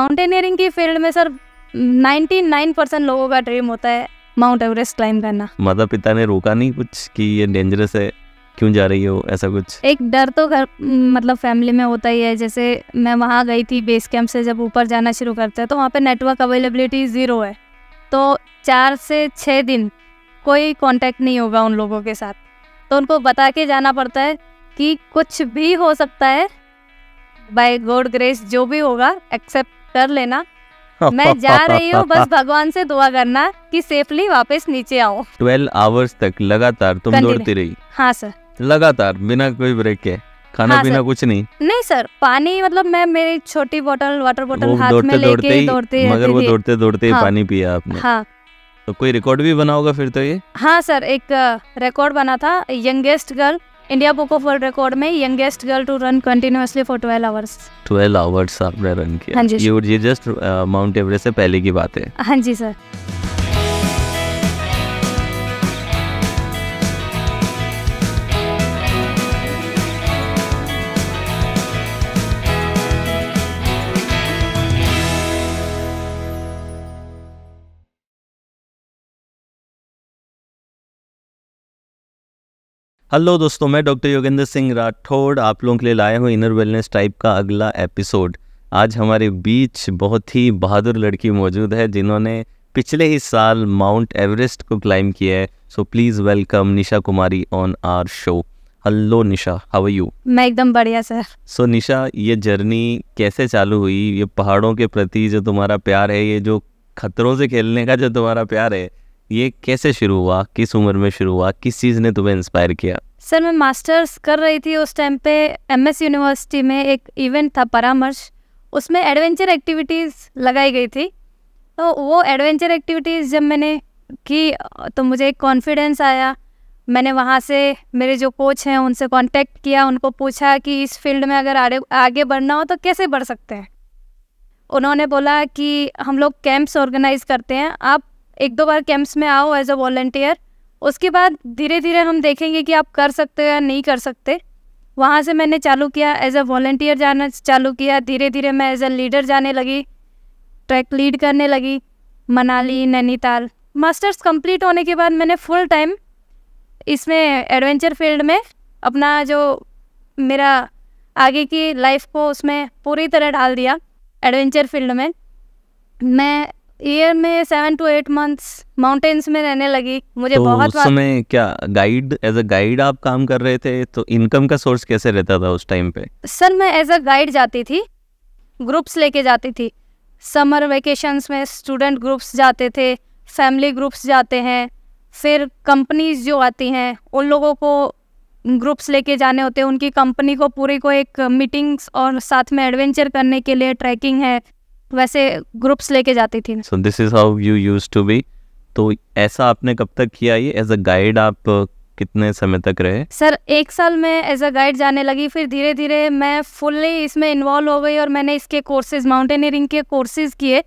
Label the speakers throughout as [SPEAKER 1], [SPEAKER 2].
[SPEAKER 1] Mountaineering की field में sir 99 percent लोगों का ड्रीम होता है माउंट एवरेस्ट क्लाइम करना
[SPEAKER 2] माता पिता ने रोका नहीं कुछ कि ये डेंजरस है क्यों जा रही हो ऐसा कुछ
[SPEAKER 1] एक डर तो घर मतलब फैमिली में होता ही है जैसे मैं वहाँ गई थी बेस कैंप से जब ऊपर जाना शुरू करते हैं तो वहाँ पे नेटवर्क अवेलेबिलिटी ज़ीरो है तो चार से छः दिन कोई कांटेक्ट नहीं होगा उन लोगों के साथ तो उनको बता के जाना पड़ता है कि कुछ भी हो सकता है बाय गॉड ग्रेस जो भी होगा एक्सेप्ट कर लेना मैं जा रही हूँ बस भगवान से दुआ करना कि सेफली वापस नीचे आऊँ
[SPEAKER 2] ट्वेल्व आवर्स तक लगातार तुम दौड़ती रही हाँ सर लगातार बिना कोई ब्रेक के खाना हाँ पीना कुछ नहीं
[SPEAKER 1] नहीं सर पानी मतलब मैं मेरी छोटी बोतल वाटर बोतल हाथ में लेके दौड़ते मगर वो दौड़ते
[SPEAKER 2] दौड़ते हाँ, पानी पिया आपने हाँ तो कोई रिकॉर्ड भी बना होगा फिर तो ये
[SPEAKER 1] हाँ सर एक रिकॉर्ड बना था youngest girl India book of world record में youngest girl to run continuously for 12 hours
[SPEAKER 2] 12 hours आपने रन किया हां जी ये जस्ट माउंट एवरेस्ट से पहले की बात है हां जी सर हेलो दोस्तों मैं डॉक्टर योगेंद्र सिंह राठौड़ आप लोगों के लिए लाया हूँ इनर वेलनेस टाइप का अगला एपिसोड आज हमारे बीच बहुत ही बहादुर लड़की मौजूद है जिन्होंने पिछले ही साल माउंट एवरेस्ट को क्लाइम किया है so please welcome Nisha Kumari on our show hello Nisha how are you
[SPEAKER 1] मैं एकदम बढ़िया सर
[SPEAKER 2] सो so, निशा ये जर्नी कैसे चालू हुई ये पहाड़ों के प्रति जो तुम्हारा प्यार है ये जो खतरों से खेलने का जो तुम्हारा प्यार है ये कैसे शुरू हुआ किस उम्र में शुरू हुआ किस चीज़ ने तुम्हें इंस्पायर किया
[SPEAKER 1] सर मैं मास्टर्स कर रही थी उस टाइम पे एस यूनिवर्सिटी में एक इवेंट था परामर्श उसमें एडवेंचर एक्टिविटीज़ लगाई गई थी तो वो एडवेंचर एक्टिविटीज़ जब मैंने की तो मुझे एक कॉन्फिडेंस आया मैंने वहाँ से मेरे जो कोच हैं उनसे कांटेक्ट किया उनको पूछा कि इस फील्ड में अगर आगे आगे बढ़ना हो तो कैसे बढ़ सकते हैं उन्होंने बोला कि हम लोग कैंप्स ऑर्गेनाइज करते हैं आप एक दो बार कैंप्स में आओ एज अ वॉल्टियर उसके बाद धीरे धीरे हम देखेंगे कि आप कर सकते हो या नहीं कर सकते वहाँ से मैंने चालू किया एज अ वॉल्टियर जाना चालू किया धीरे धीरे मैं एज अ लीडर जाने लगी ट्रैक लीड करने लगी मनाली नैनीताल मास्टर्स कंप्लीट होने के बाद मैंने फुल टाइम इसमें एडवेंचर फील्ड में अपना जो मेरा आगे की लाइफ को उसमें पूरी तरह डाल दिया एडवेंचर फील्ड में मैं ईयर में seven to eight months mountains में रहने लगी मुझे तो बहुत उस समय
[SPEAKER 2] क्या गाइड एज अ गाइड आप काम कर रहे थे तो इनकम का सोर्स कैसे रहता था उस टाइम पे
[SPEAKER 1] सर मैं एज अ गाइड जाती थी ग्रुप्स लेके जाती थी समर वेकेशंस में स्टूडेंट ग्रुप्स जाते थे फैमिली ग्रुप्स जाते हैं फिर कंपनीज जो आती हैं उन लोगों को ग्रुप्स लेके जाने होते हैं उनकी कंपनी को पूरी को एक मीटिंग्स और साथ में एडवेंचर करने के लिए ट्रैकिंग है वैसे ग्रुप्स लेके जाती थी
[SPEAKER 2] so this is how you used to be तो ऐसा आपने कब तक किया ये एज अ गाइड आप uh, कितने समय तक रहे
[SPEAKER 1] सर एक साल में एज अ गाइड जाने लगी फिर धीरे धीरे मैं फुल्ली इसमें इन्वॉल्व हो गई और मैंने इसके कोर्सेज माउंटेनियरिंग के कोर्सेज किए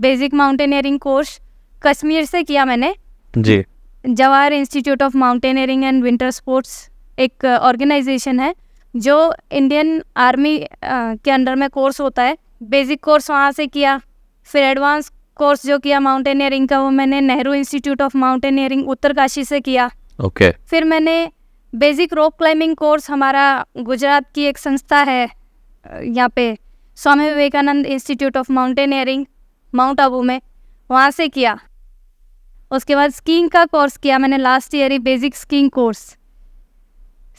[SPEAKER 1] बेसिक माउंटेनियरिंग कोर्स कश्मीर से किया मैंने जी Jawahar institute of mountaineering and winter sports एक ऑर्गेनाइजेशन uh, है जो इंडियन आर्मी uh, के अंडर में कोर्स होता है बेसिक कोर्स वहाँ से किया फिर एडवांस कोर्स जो किया माउंटेनियरिंग का वो मैंने Nehru institute of mountaineering Uttarkashi से किया ओके okay. फिर मैंने बेसिक रॉक क्लाइंबिंग कोर्स हमारा गुजरात की एक संस्था है यहाँ पे Swami Vivekananda institute of mountaineering mount Abu में वहाँ से किया उसके बाद स्कीइंग का कोर्स किया मैंने लास्ट ईयर ही बेसिक स्कीइंग कोर्स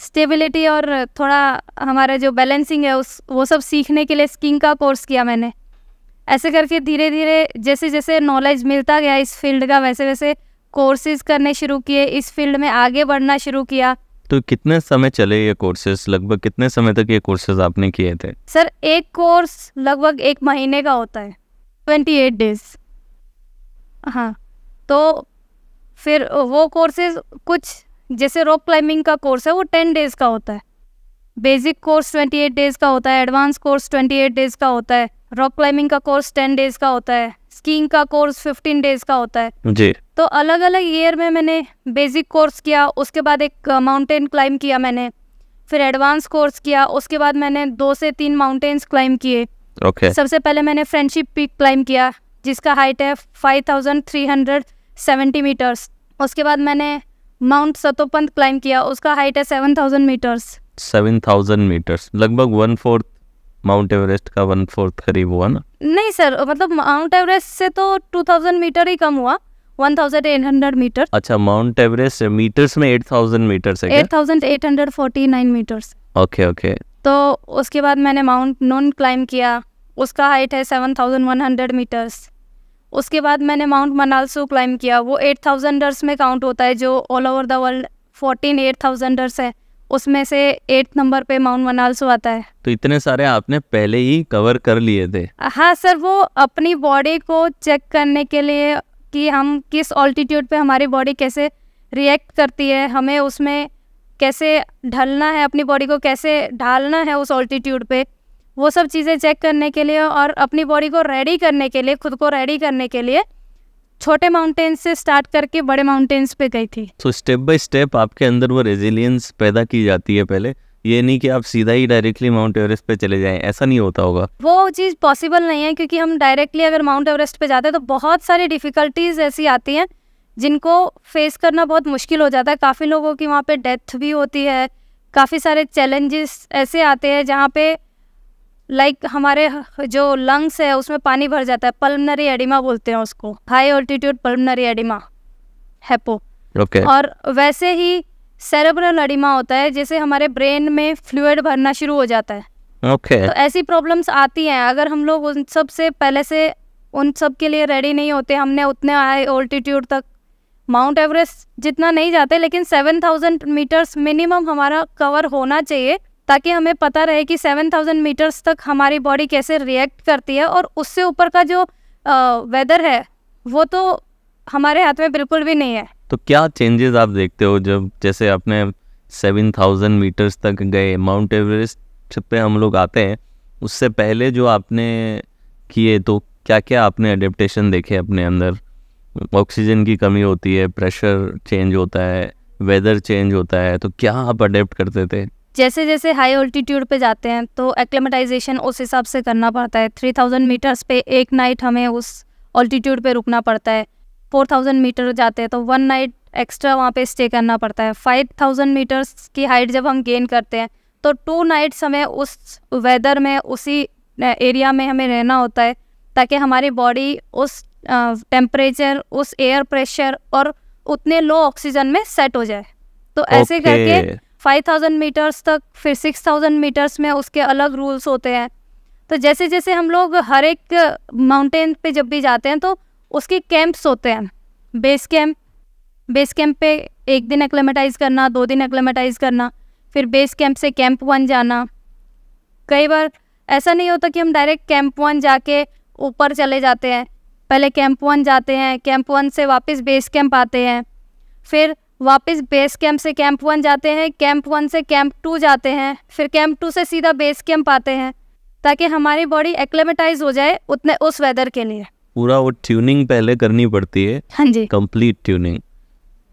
[SPEAKER 1] स्टेबिलिटी और थोड़ा हमारा जो बैलेंसिंग है उस वो सब सीखने के लिए स्किंग का कोर्स किया मैंने ऐसे करके धीरे धीरे जैसे जैसे नॉलेज मिलता गया इस फील्ड का वैसे वैसे कोर्सेज करने शुरू किए इस फील्ड में आगे बढ़ना शुरू किया
[SPEAKER 2] तो कितने समय चले ये कोर्सेज लगभग कितने समय तक ये कोर्सेज आपने किए थे
[SPEAKER 1] सर एक कोर्स लगभग एक महीने का होता है ट्वेंटी एट डेज हाँ तो फिर वो कोर्सेज कुछ जैसे रॉक क्लाइंबिंग का कोर्स है वो टेन डेज़ का होता है basic course twenty eight days का होता है advance course twenty eight days का होता है रॉक क्लाइंबिंग का कोर्स टेन डेज़ का होता है स्कीइंग का कोर्स फिफ्टीन डेज़ का होता है जी तो अलग अलग ईयर में मैंने बेसिक कोर्स किया उसके बाद एक माउंटेन uh, क्लाइंब किया मैंने फिर एडवांस कोर्स किया उसके बाद मैंने दो से तीन माउंटेन्स क्लाइंब किए ओके सबसे पहले मैंने फ्रेंडशिप पीक क्लाइंब किया जिसका हाइट है five thousand three hundred seventy metres उसके बाद मैंने माउंट सतोपंत क्लाइम किया उसका हाइट है seven thousand metres
[SPEAKER 2] seven thousand metres लगभग वन फोर्थ माउंट एवरेस्ट का वन फोर्थ करीब हुआ ना
[SPEAKER 1] नहीं सर मतलब माउंट एवरेस्ट से तो टू थाउजेंड मीटर ही कम हुआ one thousand eight hundred metre
[SPEAKER 2] अच्छा माउंट एवरेस्ट मीटर्स में एट थाउजेंड मीटर्स है eight
[SPEAKER 1] thousand eight hundred forty nine metres okay okay तो उसके बाद मैंने माउंट नोन क्लाइम किया उसका हाइट है seven thousand one hundred metres उसके बाद मैंने माउंट मनालसो क्लाइम किया वो एट थाउजेंडर्स में काउंट होता है जो all over the world fourteen eight thousanders है उसमें से एट नंबर पे माउंट मनालसो आता है
[SPEAKER 2] तो इतने सारे आपने पहले ही कवर कर लिए थे
[SPEAKER 1] हाँ सर वो अपनी बॉडी को चेक करने के लिए कि हम किस ऑल्टीट्यूड पे हमारी बॉडी कैसे रिएक्ट करती है हमें उसमें कैसे ढलना है अपनी बॉडी को कैसे ढालना है उस ऑल्टीट्यूड पे वो सब चीज़ें चेक करने के लिए और अपनी बॉडी को रेडी करने के लिए खुद को रेडी करने के लिए छोटे माउंटेन्स से स्टार्ट करके बड़े माउंटेन्स पे गई थी
[SPEAKER 2] तो स्टेप बाय स्टेप आपके अंदर वो रेजिलियंस पैदा की जाती है पहले ये नहीं कि आप सीधा ही डायरेक्टली माउंट एवरेस्ट पे चले जाएं ऐसा नहीं होता होगा
[SPEAKER 1] वो चीज़ पॉसिबल नहीं है क्योंकि हम डायरेक्टली अगर माउंट एवरेस्ट पे जाते हैं तो बहुत सारी डिफ़िकल्टीज ऐसी आती हैं जिनको फेस करना बहुत मुश्किल हो जाता है काफ़ी लोगों की वहाँ पे डेथ भी होती है काफ़ी सारे चैलेंजेस ऐसे आते हैं जहाँ पे लाइक like हमारे जो लंग्स है उसमें पानी भर जाता है पल्मनरी एडिमा बोलते हैं उसको high altitude pulmonary edema HAPE okay. और वैसे ही सेरेब्रल एडिमा होता है जैसे हमारे ब्रेन में फ्लूड भरना शुरू हो जाता है ओके okay. तो ऐसी प्रॉब्लम्स आती हैं अगर हम लोग उन सब से पहले से उन सब के लिए रेडी नहीं होते हमने उतने हाई ऑल्टीट्यूड तक माउंट एवरेस्ट जितना नहीं जाते लेकिन सेवन थाउजेंड मीटर्स मिनिमम हमारा कवर होना चाहिए ताकि हमें पता रहे कि 7000 मीटर्स तक हमारी बॉडी कैसे रिएक्ट करती है और उससे ऊपर का जो वेदर है वो तो हमारे हाथ में बिल्कुल भी नहीं है
[SPEAKER 2] तो क्या चेंजेस आप देखते हो जब जैसे आपने 7000 थाउजेंड मीटर्स तक गए माउंट एवरेस्ट पे हम लोग आते हैं उससे पहले जो आपने किए तो क्या क्या आपने अडेप्टेशन देखे अपने अंदर ऑक्सीजन की कमी होती है प्रेशर चेंज होता है वेदर चेंज होता है तो क्या आप अडेप्ट करते थे
[SPEAKER 1] जैसे जैसे हाई ऑल्टीट्यूड पे जाते हैं तो एक्लेमेटाइजेशन उस हिसाब से करना पड़ता है थ्री थाउजेंड मीटर्स पे एक नाइट हमें उस ऑल्टीट्यूड पे रुकना पड़ता है फोर थाउजेंड मीटर जाते हैं तो वन नाइट एक्स्ट्रा वहाँ पे स्टे करना पड़ता है फाइव थाउजेंड मीटर्स की हाइट जब हम गेन करते हैं तो टू नाइट्स हमें उस वेदर में उसी एरिया में हमें रहना होता है ताकि हमारी बॉडी उस टेम्परेचर उस एयर प्रेशर और उतने लो ऑक्सीजन में सेट हो जाए तो ऐसे okay. करके 5,000 मीटर्स तक फिर 6,000 मीटर्स में उसके अलग रूल्स होते हैं तो जैसे जैसे हम लोग हर एक माउंटेन पे जब भी जाते हैं तो उसके कैंप्स होते हैं बेस कैंप बेस कैंप पे एक दिन एक्लेमेटाइज करना दो दिन एक्लेमेटाइज करना फिर बेस कैंप से कैंप वन जाना कई बार ऐसा नहीं होता कि हम डायरेक्ट कैंप वन जाके ऊपर चले जाते हैं पहले कैंप वन जाते हैं कैंप वन से वापस बेस कैंप आते हैं फिर वापस बेस कैंप से कैंप वन जाते हैं कैंप वन से कैंप टू जाते हैं फिर कैंप टू से सीधा बेस कैंप आते हैं ताकि हमारी बॉडी एक्लेमेटाइज हो जाए उतने उस वेदर के लिए
[SPEAKER 2] पूरा वो ट्यूनिंग पहले करनी पड़ती है हाँ जी कंप्लीट ट्यूनिंग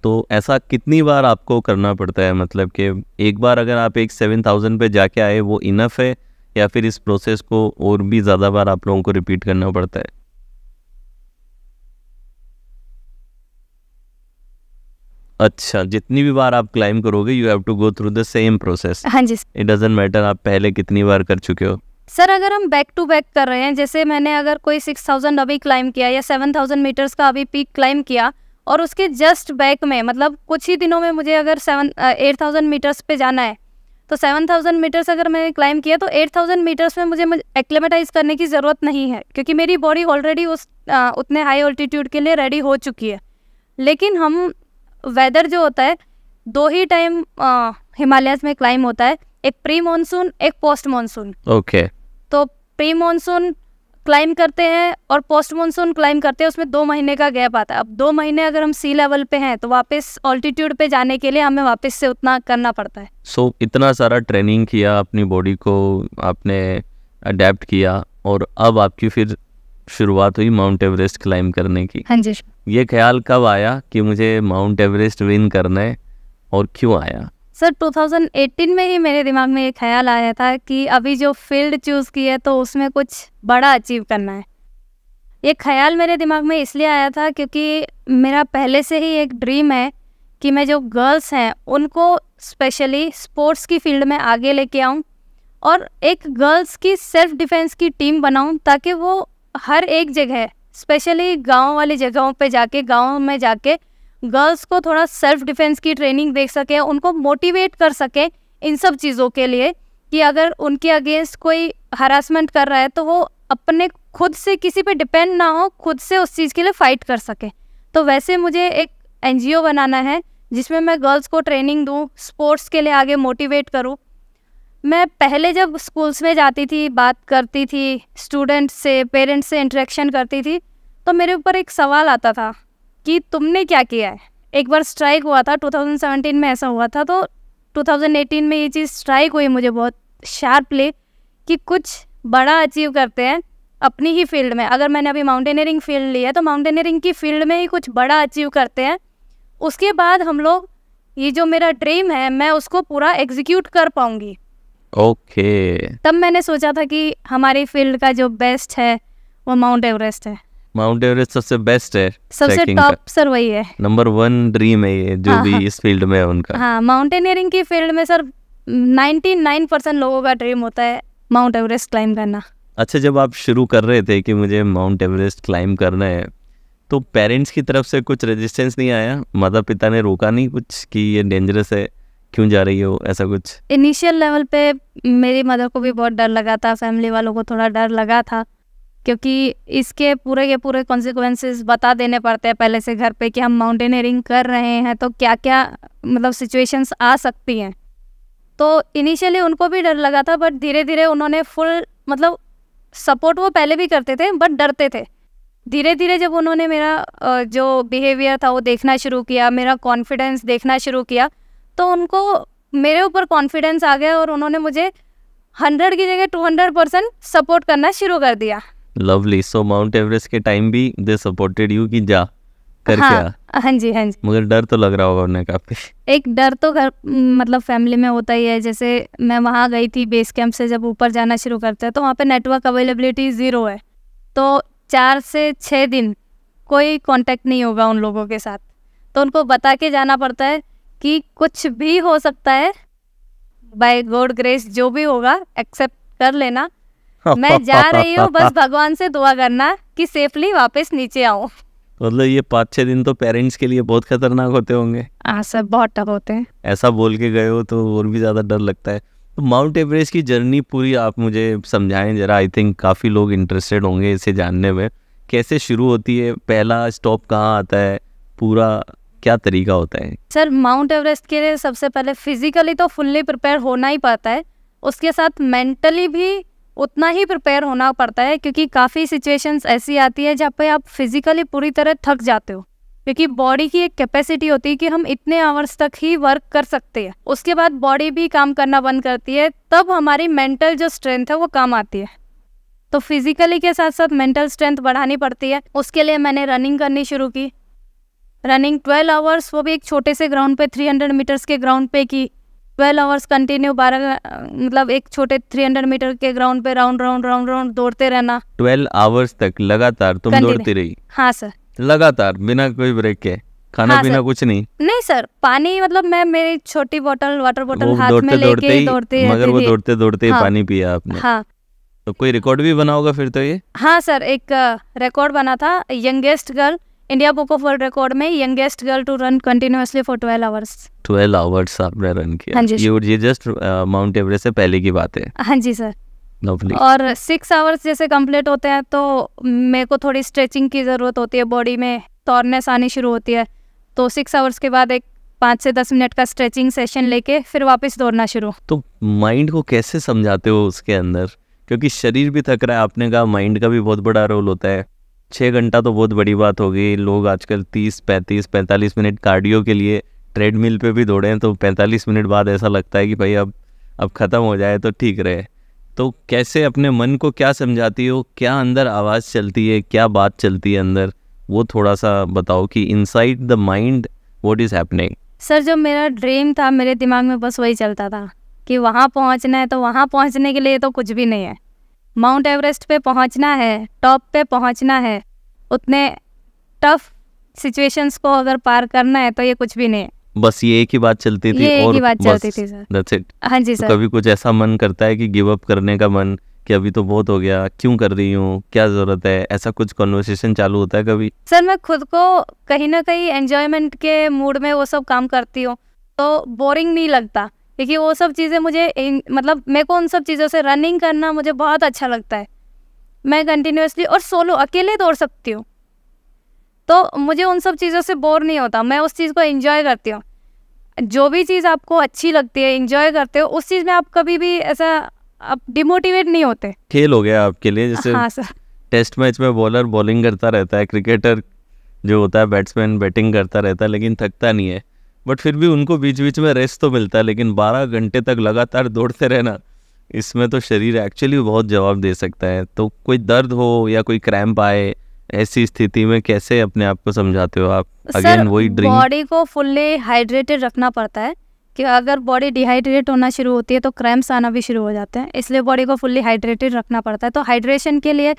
[SPEAKER 2] तो ऐसा कितनी बार आपको करना पड़ता है मतलब कि एक बार अगर आप एक सेवन थाउजेंड पे जाके आए वो इनफ है या फिर इस प्रोसेस को और भी ज़्यादा बार आप लोगों को रिपीट करना पड़ता है अच्छा जितनी भी बार आप क्लाइम करोगे you have to go through the same process हाँ जी इट डजेंट मैटर आप पहले कितनी बार कर चुके हो
[SPEAKER 1] सर अगर हम बैक टू बैक कर रहे हैं जैसे मैंने अगर कोई सिक्स थाउजेंड अभी क्लाइम किया या सेवन थाउजेंड मीटर्स का अभी पीक क्लाइम किया और उसके जस्ट बैक में मतलब कुछ ही दिनों में मुझे अगर सेवन एट थाउजेंड मीटर्स पे जाना है तो सेवन थाउजेंड मीटर्स अगर मैंने क्लाइम किया तो एट थाउजेंड मीटर्स में मुझे एक्लेमेटाइज करने की ज़रूरत नहीं है क्योंकि मेरी बॉडी ऑलरेडी उस आ, उतने हाई ऑल्टीट्यूड के लिए रेडी हो चुकी है लेकिन हम वेदर जो होता है दो ही टाइम हिमालयस में क्लाइम होता है एक प्री मानसून एक पोस्ट मानसून ओके तो प्री मानसून क्लाइम करते हैं और पोस्ट मानसून क्लाइम करते हैं उसमें दो महीने का गैप आता है अब दो महीने अगर हम सी लेवल पे हैं तो वापस ऑल्टीट्यूड पे जाने के लिए हमें वापस से उतना करना पड़ता है
[SPEAKER 2] सो so, इतना सारा ट्रेनिंग किया अपनी बॉडी को आपने अडेप्ट किया और अब आपकी फिर शुरुआत हुई माउंट एवरेस्ट क्लाइम करने की हाँ जी ये ख्याल कब आया कि मुझे माउंट एवरेस्ट विन करना है और क्यों आया
[SPEAKER 1] सर 2018 में ही मेरे दिमाग में ये ख्याल आया था कि अभी जो फील्ड चूज़ की है तो उसमें कुछ बड़ा अचीव करना है ये ख्याल मेरे दिमाग में इसलिए आया था क्योंकि मेरा पहले से ही एक ड्रीम है कि मैं जो गर्ल्स हैं उनको स्पेशली स्पोर्ट्स की फील्ड में आगे लेके आऊँ और एक गर्ल्स की सेल्फ डिफेंस की टीम बनाऊँ ताकि वो हर एक जगह स्पेशली गांव वाली जगहों पे जाके गांव में जाके गर्ल्स को थोड़ा सेल्फ डिफेंस की ट्रेनिंग दे सकें उनको मोटिवेट कर सकें इन सब चीज़ों के लिए कि अगर उनके अगेंस्ट कोई हरासमेंट कर रहा है तो वो अपने खुद से किसी पे डिपेंड ना हो खुद से उस चीज़ के लिए फ़ाइट कर सके तो वैसे मुझे एक एन बनाना है जिसमें मैं गर्ल्स को ट्रेनिंग दूँ स्पोर्ट्स के लिए आगे मोटिवेट करूँ मैं पहले जब स्कूल्स में जाती थी बात करती थी स्टूडेंट्स से पेरेंट्स से इंटरेक्शन करती थी तो मेरे ऊपर एक सवाल आता था कि तुमने क्या किया है एक बार स्ट्राइक हुआ था 2017 में ऐसा हुआ था तो 2018 में ये चीज़ स्ट्राइक हुई मुझे बहुत शार्पली कि कुछ बड़ा अचीव करते हैं अपनी ही फील्ड में अगर मैंने अभी माउंटेनियरिंग फील्ड ली है तो माउंटेनियरिंग की फील्ड में ही कुछ बड़ा अचीव करते हैं उसके बाद हम लोग ये जो मेरा ड्रीम है मैं उसको पूरा एग्जीक्यूट कर पाऊँगी
[SPEAKER 2] ओके
[SPEAKER 1] तब मैंने सोचा था कि हमारी फील्ड का जो बेस्ट है वो माउंट एवरेस्ट है
[SPEAKER 2] माउंट एवरेस्ट सबसे बेस्ट है सबसे टॉप सर वही है नंबर वन ड्रीम है ये जो हाँ, भी हाँ। इस फील्ड में है उनका
[SPEAKER 1] हाँ माउंटेनियरिंग की फील्ड में सर 99 परसेंट लोगों का ड्रीम होता है माउंट एवरेस्ट क्लाइम करना
[SPEAKER 2] अच्छा जब आप शुरू कर रहे थे कि मुझे माउंट एवरेस्ट क्लाइम करना है तो पेरेंट्स की तरफ से कुछ रेजिस्टेंस नहीं आया माता पिता ने रोका नहीं कुछ कि ये डेंजरस है क्यों जा रही हो ऐसा कुछ
[SPEAKER 1] इनिशियल लेवल पे मेरी मदर को भी बहुत डर लगा था फैमिली वालों को थोड़ा डर लगा था क्योंकि इसके पूरे के पूरे कॉन्सिक्वेंसेस बता देने पड़ते हैं पहले से घर पे कि हम माउंटेनियरिंग कर रहे हैं तो क्या क्या मतलब सिचुएशंस आ सकती हैं तो इनिशियली उनको भी डर लगा था बट धीरे धीरे उन्होंने फुल मतलब सपोर्ट वो पहले भी करते थे बट डरते थे धीरे धीरे जब उन्होंने मेरा जो बिहेवियर था वो देखना शुरू किया मेरा कॉन्फिडेंस देखना शुरू किया तो उनको मेरे ऊपर कॉन्फिडेंस आ गया और उन्होंने मुझे हंड्रेड की जगह टू हंड्रेड परसेंट सपोर्ट करना शुरू कर दिया
[SPEAKER 2] लवली सो माउंट एवरेस्ट के टाइम भी दे सपोर्टेड यू कि जा हाँ, हाँ जी हाँ जी मुझे डर तो लग रहा होगा उन्हें काफी
[SPEAKER 1] एक डर तो घर मतलब फैमिली में होता ही है जैसे मैं वहाँ गई थी बेस कैंप से जब ऊपर जाना शुरू करते हैं तो वहाँ पे नेटवर्क अवेलेबिलिटी ज़ीरो है तो चार से छः दिन कोई कांटेक्ट नहीं होगा उन लोगों के साथ तो उनको बता के जाना पड़ता है कि कुछ भी हो सकता है बाय गॉड ग्रेस जो भी होगा एक्सेप्ट कर लेना मैं जा रही हूँ बस भगवान से दुआ करना कि सेफली वापस नीचे आऊँ
[SPEAKER 2] मतलब ये पाँच छह दिन तो पेरेंट्स के लिए बहुत खतरनाक होते होंगे
[SPEAKER 1] हाँ सर बहुत टफ होते हैं
[SPEAKER 2] ऐसा बोल के गए हो तो और भी ज़्यादा डर लगता है तो माउंट एवरेस्ट की जर्नी पूरी आप मुझे समझाएं ज़रा आई थिंक काफ़ी लोग इंटरेस्टेड होंगे इसे जानने में कैसे शुरू होती है पहला स्टॉप कहाँ आता है पूरा क्या तरीका होता है
[SPEAKER 1] सर माउंट एवरेस्ट के लिए सबसे पहले फिजिकली तो फुल्ली प्रिपेयर होना ही पड़ता है उसके साथ मेंटली भी उतना ही प्रिपेयर होना पड़ता है क्योंकि काफ़ी सिचुएशंस ऐसी आती है जहाँ पे आप फिजिकली पूरी तरह थक जाते हो क्योंकि बॉडी की एक कैपेसिटी होती है कि हम इतने आवर्स तक ही वर्क कर सकते हैं उसके बाद बॉडी भी काम करना बंद करती है तब हमारी मेंटल जो स्ट्रेंथ है वो काम आती है तो फिजिकली के साथ साथ मेंटल स्ट्रेंथ बढ़ानी पड़ती है उसके लिए मैंने रनिंग करनी शुरू की रनिंग ट्वेल्व आवर्स वो भी एक छोटे से ग्राउंड पे थ्री हंड्रेड मीटर्स के ग्राउंड पे की ट्वेल्व आवर्स कंटिन्यू बारह मतलब एक छोटे थ्री हंड्रेड मीटर के ग्राउंड पे राउंड राउंड राउंड राउंड दौड़ते रहना
[SPEAKER 2] ट्वेल्व आवर्स तक लगातार तुम दौड़ती रही हाँ सर लगातार बिना कोई ब्रेक के खाना हाँ, पीना कुछ नहीं
[SPEAKER 1] नहीं सर पानी मतलब मैं मेरी छोटी बोतल वाटर बोतल हाथ में लेके दौड़ते मगर वो दौड़ते
[SPEAKER 2] दौड़ते हाँ, पानी पिया आपने हाँ तो कोई रिकॉर्ड भी बना होगा फिर तो ये
[SPEAKER 1] हाँ सर एक रिकॉर्ड बना था youngest girl India book of world record में youngest girl to run continuously for twelve hours
[SPEAKER 2] twelve hours आपने रन किया हाँ जी ये जस्ट माउंट एवरेस्ट से पहले की बात
[SPEAKER 1] है हाँ जी सर Lovely. और सिक्स आवर्स जैसे कंप्लीट होते हैं तो मेरे को थोड़ी स्ट्रेचिंग की ज़रूरत होती है बॉडी में तोड़नेस आनी शुरू होती है तो सिक्स आवर्स के बाद एक पाँच से दस मिनट का स्ट्रेचिंग सेशन लेके फिर वापस दौड़ना शुरू
[SPEAKER 2] तो माइंड को कैसे समझाते हो उसके अंदर क्योंकि शरीर भी थक रहा है आपने कहा माइंड का भी बहुत बड़ा रोल होता है छः घंटा तो बहुत बड़ी बात होगी लोग आजकल तीस पैंतीस पैंतालीस मिनट कार्डियो के लिए ट्रेडमिल पे भी दौड़े हैं तो पैंतालीस मिनट बाद ऐसा लगता है कि भाई अब अब ख़त्म हो जाए तो ठीक रहे तो कैसे अपने मन को क्या समझाती हो क्या अंदर आवाज़ चलती है क्या बात चलती है अंदर वो थोड़ा सा बताओ कि inside the mind what is happening
[SPEAKER 1] sir जो मेरा ड्रीम था मेरे दिमाग में बस वही चलता था कि वहाँ पहुँचना है तो वहाँ पहुँचने के लिए तो कुछ भी नहीं है माउंट एवरेस्ट पे पहुंचना है टॉप पे पहुंचना है उतने टफ सिचुएशंस को अगर पार करना है तो ये कुछ भी नहीं
[SPEAKER 2] बस ये एक ही बात चलती थी ये और ही बात चलती थी सर दैट्स इट हाँ जी तो सर तो कभी कुछ ऐसा मन करता है कि गिव अप करने का मन कि अभी तो बहुत हो गया क्यों कर रही हूँ क्या जरूरत है ऐसा कुछ कॉन्वर्सेशन चालू होता है कभी
[SPEAKER 1] सर मैं खुद को कहीं ना कहीं एंजॉयमेंट के मूड में वो सब काम करती हूँ तो बोरिंग नहीं लगता क्योंकि वो सब चीज़ें मुझे इन, मतलब मेरे को उन सब चीज़ों से रनिंग करना मुझे बहुत अच्छा लगता है मैं कंटिन्यूसली और सोलो अकेले दौड़ सकती हूँ तो मुझे उन सब चीज़ों से बोर नहीं होता मैं उस चीज़ को इन्जॉय करती हूँ जो भी चीज़ आपको अच्छी लगती है इन्जॉय करते हो उस चीज़ में आप कभी भी ऐसा आप डिमोटिवेट नहीं होते
[SPEAKER 2] खेल हो गया आपके लिए जैसे हाँ सर टेस्ट मैच में बॉलर बॉलिंग करता रहता है क्रिकेटर जो होता है बैट्समैन बैटिंग करता रहता है लेकिन थकता नहीं है बट फिर भी उनको बीच बीच में रेस्ट तो मिलता है लेकिन 12 घंटे तक लगातार दौड़ते रहना इसमें तो शरीर एक्चुअली बहुत जवाब दे सकता है तो कोई दर्द हो या कोई क्रैम्प आए ऐसी स्थिति में कैसे अपने आप को समझाते हो आप अगेन वही ड्रिंक बॉडी
[SPEAKER 1] को फुल्ली हाइड्रेटेड रखना पड़ता है कि अगर बॉडी डिहाइड्रेट होना शुरू होती है तो क्रैम्प्स आना भी शुरू हो जाते हैं इसलिए बॉडी को फुल्ली हाइड्रेटेड रखना पड़ता है तो हाइड्रेशन के लिए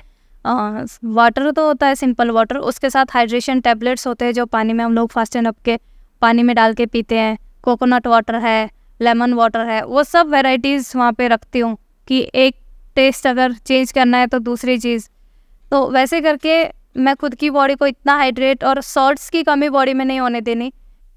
[SPEAKER 1] वाटर तो होता है सिंपल वाटर उसके साथ हाइड्रेशन टैबलेट्स होते हैं जो पानी में हम लोग फास्ट एंड अप के पानी में डाल के पीते हैं कोकोनट वाटर है लेमन वाटर है वो सब वेराइटीज़ वहाँ पे रखती हूँ कि एक टेस्ट अगर चेंज करना है तो दूसरी चीज़ तो वैसे करके मैं खुद की बॉडी को इतना हाइड्रेट और सॉल्ट्स की कमी बॉडी में नहीं होने देनी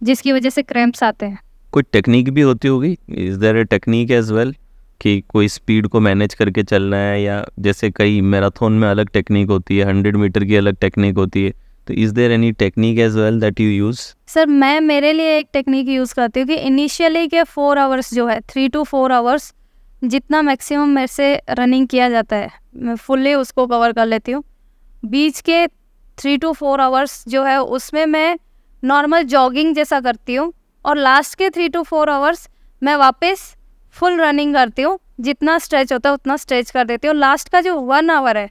[SPEAKER 1] जिसकी वजह से क्रैम्प्स आते हैं
[SPEAKER 2] कोई टेक्निक भी होती होगी is there a technique as well कि कोई स्पीड को मैनेज करके चलना है या जैसे कई मैराथन में अलग टेक्निक होती है हंड्रेड मीटर की अलग टेक्निक होती है तो is there any technique as well that you use
[SPEAKER 1] sir मैं मेरे लिए एक टेक्निक यूज करती हूँ कि इनिशियली के फोर आवर्स जो है थ्री टू फोर आवर्स जितना मैक्सिमम मेरे से रनिंग किया जाता है मैं फुल्ली उसको कवर कर लेती हूँ बीच के थ्री टू फोर आवर्स जो है उसमें मैं नॉर्मल जॉगिंग जैसा करती हूँ और लास्ट के थ्री टू फोर आवर्स मैं वापस फुल रनिंग करती हूँ जितना स्ट्रेच होता है उतना स्ट्रेच कर देती हूँ लास्ट का जो वन आवर है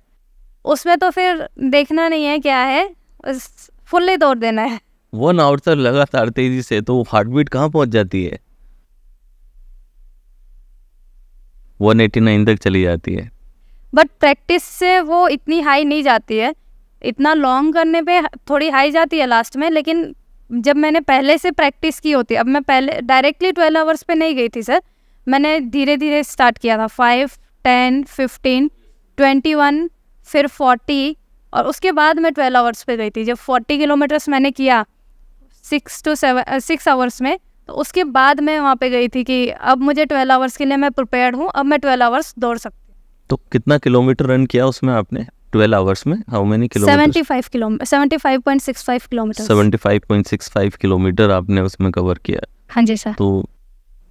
[SPEAKER 1] उसमें तो फिर देखना नहीं है क्या है फुल्ली तोड़ देना है
[SPEAKER 2] वन आवर सर लगातार तेजी से तो हार्ट बीट कहाँ पहुंच जाती है 189 तक चली जाती है
[SPEAKER 1] बट प्रैक्टिस से वो इतनी हाई नहीं जाती है इतना लॉन्ग करने पे थोड़ी हाई जाती है लास्ट में लेकिन जब मैंने पहले से प्रैक्टिस की होती अब मैं पहले डायरेक्टली ट्वेल्व आवर्स पे नहीं गई थी सर मैंने धीरे धीरे स्टार्ट किया था five ten fifteen twenty one फिर फोर्टी और उसके बाद मैं ट्वेल्व आवर्स पे गई थी जब फोर्टी किलोमीटर्स मैंने किया six to seven six hours में तो उसके बाद मैं वहाँ पे गई थी कि अब मुझे ट्वेल्व आवर्स के लिए मैं प्रिपेयर हूँ अब मैं ट्वेल्व आवर्स दौड़ सकती हूँ
[SPEAKER 2] तो कितना किलोमीटर रन किया उसमें आपने ट्वेल्व आवर्स में how many kilometre
[SPEAKER 1] 75.65 kilometre
[SPEAKER 2] 75.65 kilometre आपने उसमें कवर किया हाँ जी सर तो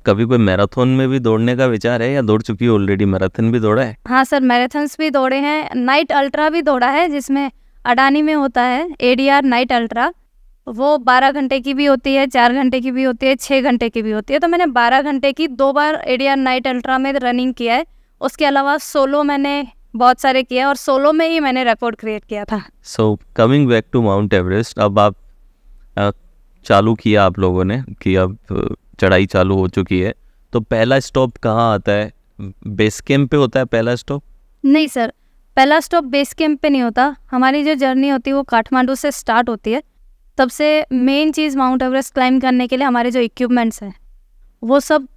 [SPEAKER 2] कभी कोई मैराथन में भी दौड़ने का विचार है या दौड़ चुकी है ऑलरेडी मैराथन भी दौड़ा है
[SPEAKER 1] हाँ सर मैराथन भी दौड़े हैं नाइट अल्ट्रा भी दौड़ा है जिसमें अडानी में होता है एडीआर नाइट अल्ट्रा वो बारह घंटे की भी होती है चार घंटे की भी होती है छः घंटे की भी होती है तो मैंने बारह घंटे की दो बार एडीआर नाइट अल्ट्रा में रनिंग किया है उसके अलावा सोलो मैंने बहुत सारे किया और सोलो में ही मैंने रिकॉर्ड क्रिएट किया था
[SPEAKER 2] so coming back to Mount Everest अब आप चालू किया आप लोगों ने कि अब चढ़ाई चालू हो चुकी है तो पहला स्टॉप कहाँ आता है बेस कैंप पे होता है पहला स्टॉप
[SPEAKER 1] नहीं सर पहला स्टॉप बेस कैंप पे नहीं होता हमारी जो जर्नी होती है वो काठमांडू से स्टार्ट होती है तब से मेन चीज़ माउंट एवरेस्ट क्लाइंब करने के लिए हमारे जो इक्विपमेंट्स हैं वो सब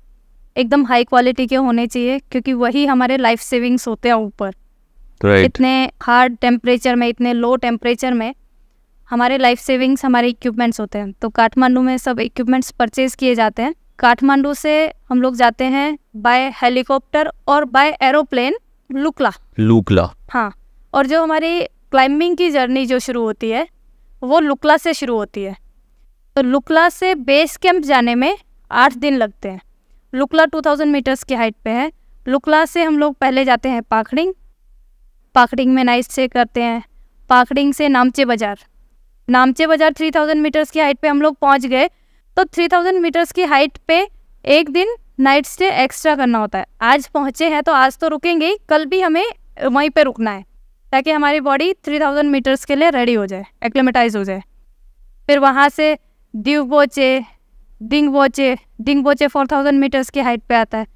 [SPEAKER 1] एकदम हाई क्वालिटी के होने चाहिए क्योंकि वही हमारे लाइफ सेविंग्स होते हैं ऊपर right. इतने हार्ड टेम्परेचर में इतने लो टेम्परेचर में हमारे लाइफ सेविंग्स हमारे इक्विपमेंट्स होते हैं तो काठमांडू में सब इक्विपमेंट्स परचेज किए जाते हैं काठमांडू से हम लोग जाते हैं बाय हेलीकॉप्टर और बाय एरोप्लेन लुकला लुकला हाँ और जो हमारी क्लाइंबिंग की जर्नी जो शुरू होती है वो लुकला से शुरू होती है तो लुकला से बेस कैंप जाने में आठ दिन लगते हैं लुकला टू थाउजेंड मीटर्स की हाइट पे है लुकला से हम लोग पहले जाते हैं पाखड़िंग पाखड़िंग में नाइट से करते हैं पाखड़िंग से नामचे बाज़ार नामचे बाजार 3000 मीटर्स की हाइट पे हम लोग पहुंच गए तो 3000 मीटर्स की हाइट पे एक दिन नाइट स्टे एक्स्ट्रा करना होता है आज पहुंचे हैं तो आज तो रुकेंगे ही कल भी हमें वहीं पे रुकना है ताकि हमारी बॉडी 3000 मीटर्स के लिए रेडी हो जाए एक्लेमेटाइज हो जाए फिर वहाँ से बोचे दिवबोचे बोचे फोर थाउजेंड मीटर्स की हाइट पर आता है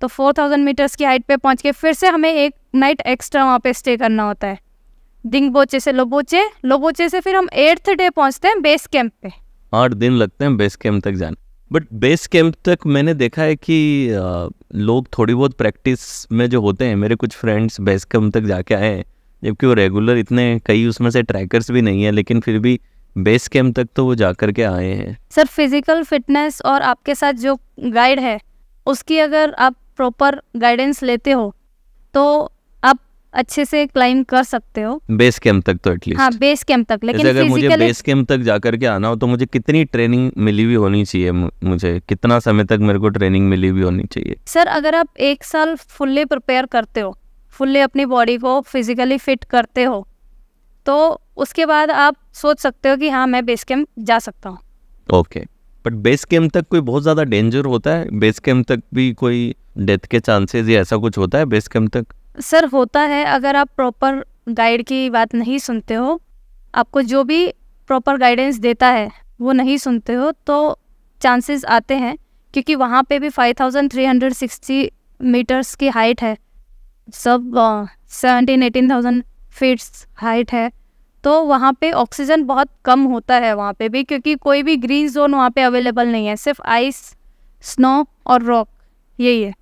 [SPEAKER 1] तो थाउजेंड मीटर्स की हाइट पर पहुँच के फिर से हमें एक नाइट एक्स्ट्रा वहाँ पर स्टे करना होता है दिंगबोचे से लोबोचे लोबोचे से फिर हम एट्थ डे पहुंचते हैं बेस कैंप पे
[SPEAKER 2] आठ दिन लगते हैं बेस कैंप तक जाने बट बेस कैंप तक मैंने देखा है कि आ, लोग थोड़ी बहुत प्रैक्टिस में जो होते हैं मेरे कुछ फ्रेंड्स बेस कैंप तक जाके आए हैं जबकि वो रेगुलर इतने कई उसमें से ट्रैकर्स भी नहीं है लेकिन फिर भी बेस कैंप तक तो वो जा कर के आए हैं
[SPEAKER 1] सर फिजिकल फिटनेस और आपके साथ जो गाइड है उसकी अगर आप प्रॉपर गाइडेंस लेते हो तो अच्छे से क्लाइम कर सकते हो
[SPEAKER 2] बेस कैंप तक तो एटलीस्ट हाँ
[SPEAKER 1] बेस कैंप तक लेकिन अगर मुझे बेस
[SPEAKER 2] कैंप तक जाकर के आना हो तो मुझे कितनी ट्रेनिंग मिली हुई होनी चाहिए मुझे कितना समय तक मेरे को ट्रेनिंग मिली हुई होनी चाहिए
[SPEAKER 1] सर अगर आप एक साल फुल्ली प्रिपेयर करते हो फुल्ली अपनी बॉडी को फिजिकली फिट करते हो तो उसके बाद आप सोच सकते हो कि हाँ मैं बेस कैंप जा सकता हूँ
[SPEAKER 2] ओके बट बेस कैम्प तक कोई बहुत ज़्यादा डेंजर होता है बेस कैम्प तक भी कोई डेथ के चांसेस या ऐसा कुछ होता है बेस कैम्प तक
[SPEAKER 1] सर होता है अगर आप प्रॉपर गाइड की बात नहीं सुनते हो आपको जो भी प्रॉपर गाइडेंस देता है वो नहीं सुनते हो तो चांसेस आते हैं क्योंकि वहाँ पे भी 5,360 मीटर्स की हाइट है सब seventeen eighteen thousand feets height है तो वहाँ पे ऑक्सीजन बहुत कम होता है वहाँ पे भी क्योंकि कोई भी ग्रीन जोन वहाँ पे अवेलेबल नहीं है सिर्फ आइस स्नो और रॉक यही है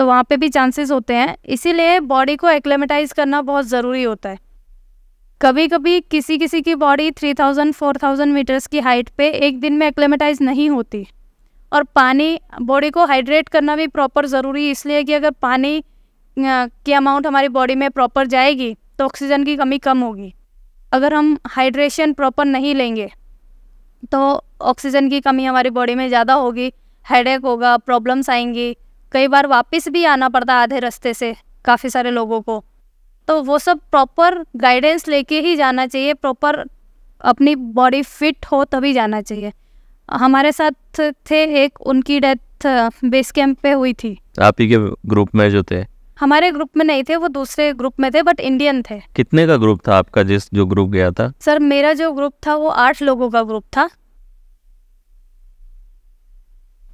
[SPEAKER 1] तो वहाँ पे भी चांसेस होते हैं इसीलिए बॉडी को एक्लेमेटाइज करना बहुत ज़रूरी होता है कभी कभी किसी किसी की बॉडी 3000 4000 मीटर्स की हाइट पे एक दिन में एक्लेमेटाइज नहीं होती और पानी बॉडी को हाइड्रेट करना भी प्रॉपर ज़रूरी इसलिए कि अगर पानी की अमाउंट हमारी बॉडी में प्रॉपर जाएगी तो ऑक्सीजन की कमी कम होगी अगर हम हाइड्रेशन प्रॉपर नहीं लेंगे तो ऑक्सीजन की कमी हमारी बॉडी में ज़्यादा होगी हेडेक होगा प्रॉब्लम्स आएंगी कई बार वापस भी आना पड़ता आधे रास्ते से काफ़ी सारे लोगों को तो वो सब प्रॉपर गाइडेंस लेके ही जाना चाहिए प्रॉपर अपनी बॉडी फिट हो तभी जाना चाहिए हमारे साथ थे एक उनकी डेथ बेस कैंप पे हुई थी
[SPEAKER 2] आप ही के ग्रुप में जो थे
[SPEAKER 1] हमारे ग्रुप में नहीं थे वो दूसरे ग्रुप में थे बट इंडियन थे
[SPEAKER 2] कितने का ग्रुप था आपका जिस जो ग्रुप गया था
[SPEAKER 1] सर मेरा जो ग्रुप था वो आठ लोगों का ग्रुप था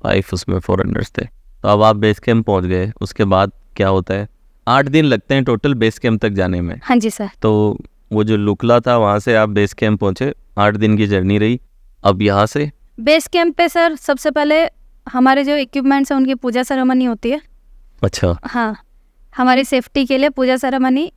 [SPEAKER 2] फाइव उसमें फॉरेनर्स थे तो अब आप बेस कैंप पहुँच गए उसके बाद क्या होता है आठ दिन लगते हैं टोटल बेस कैंप तक जाने में हाँ जी सर तो वो जो लुकला था वहाँ से आप बेस कैंप पहुँचे आठ दिन की जर्नी रही अब यहाँ से
[SPEAKER 1] बेस कैंप पे सर सबसे पहले हमारे जो इक्विपमेंट्स हैं उनकी पूजा सेरेमनी होती है अच्छा हाँ हमारी सेफ्टी के लिए पूजा सेरेमनी